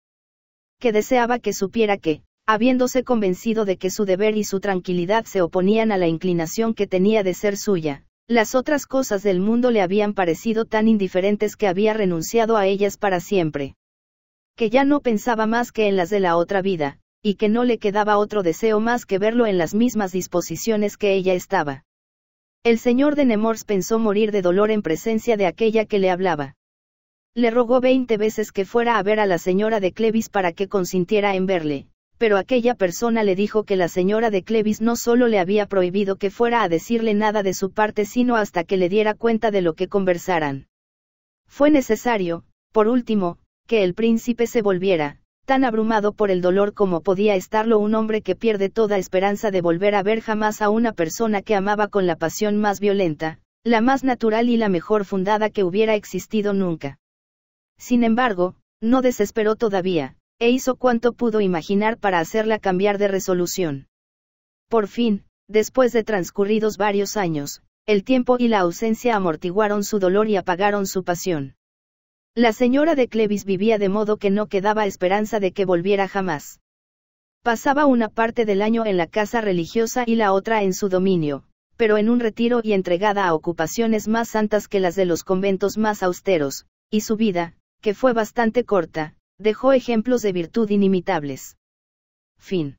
Que deseaba que supiera que, habiéndose convencido de que su deber y su tranquilidad se oponían a la inclinación que tenía de ser suya, las otras cosas del mundo le habían parecido tan indiferentes que había renunciado a ellas para siempre. Que ya no pensaba más que en las de la otra vida, y que no le quedaba otro deseo más que verlo en las mismas disposiciones que ella estaba. El señor de Nemours pensó morir de dolor en presencia de aquella que le hablaba. Le rogó veinte veces que fuera a ver a la señora de Clevis para que consintiera en verle, pero aquella persona le dijo que la señora de Clevis no solo le había prohibido que fuera a decirle nada de su parte sino hasta que le diera cuenta de lo que conversaran. Fue necesario, por último, que el príncipe se volviera, tan abrumado por el dolor como podía estarlo un hombre que pierde toda esperanza de volver a ver jamás a una persona que amaba con la pasión más violenta, la más natural y la mejor fundada que hubiera existido nunca. Sin embargo, no desesperó todavía, e hizo cuanto pudo imaginar para hacerla cambiar de resolución. Por fin, después de transcurridos varios años, el tiempo y la ausencia amortiguaron su dolor y apagaron su pasión. La señora de Clevis vivía de modo que no quedaba esperanza de que volviera jamás. Pasaba una parte del año en la casa religiosa y la otra en su dominio, pero en un retiro y entregada a ocupaciones más santas que las de los conventos más austeros, y su vida, que fue bastante corta, dejó ejemplos de virtud inimitables. Fin.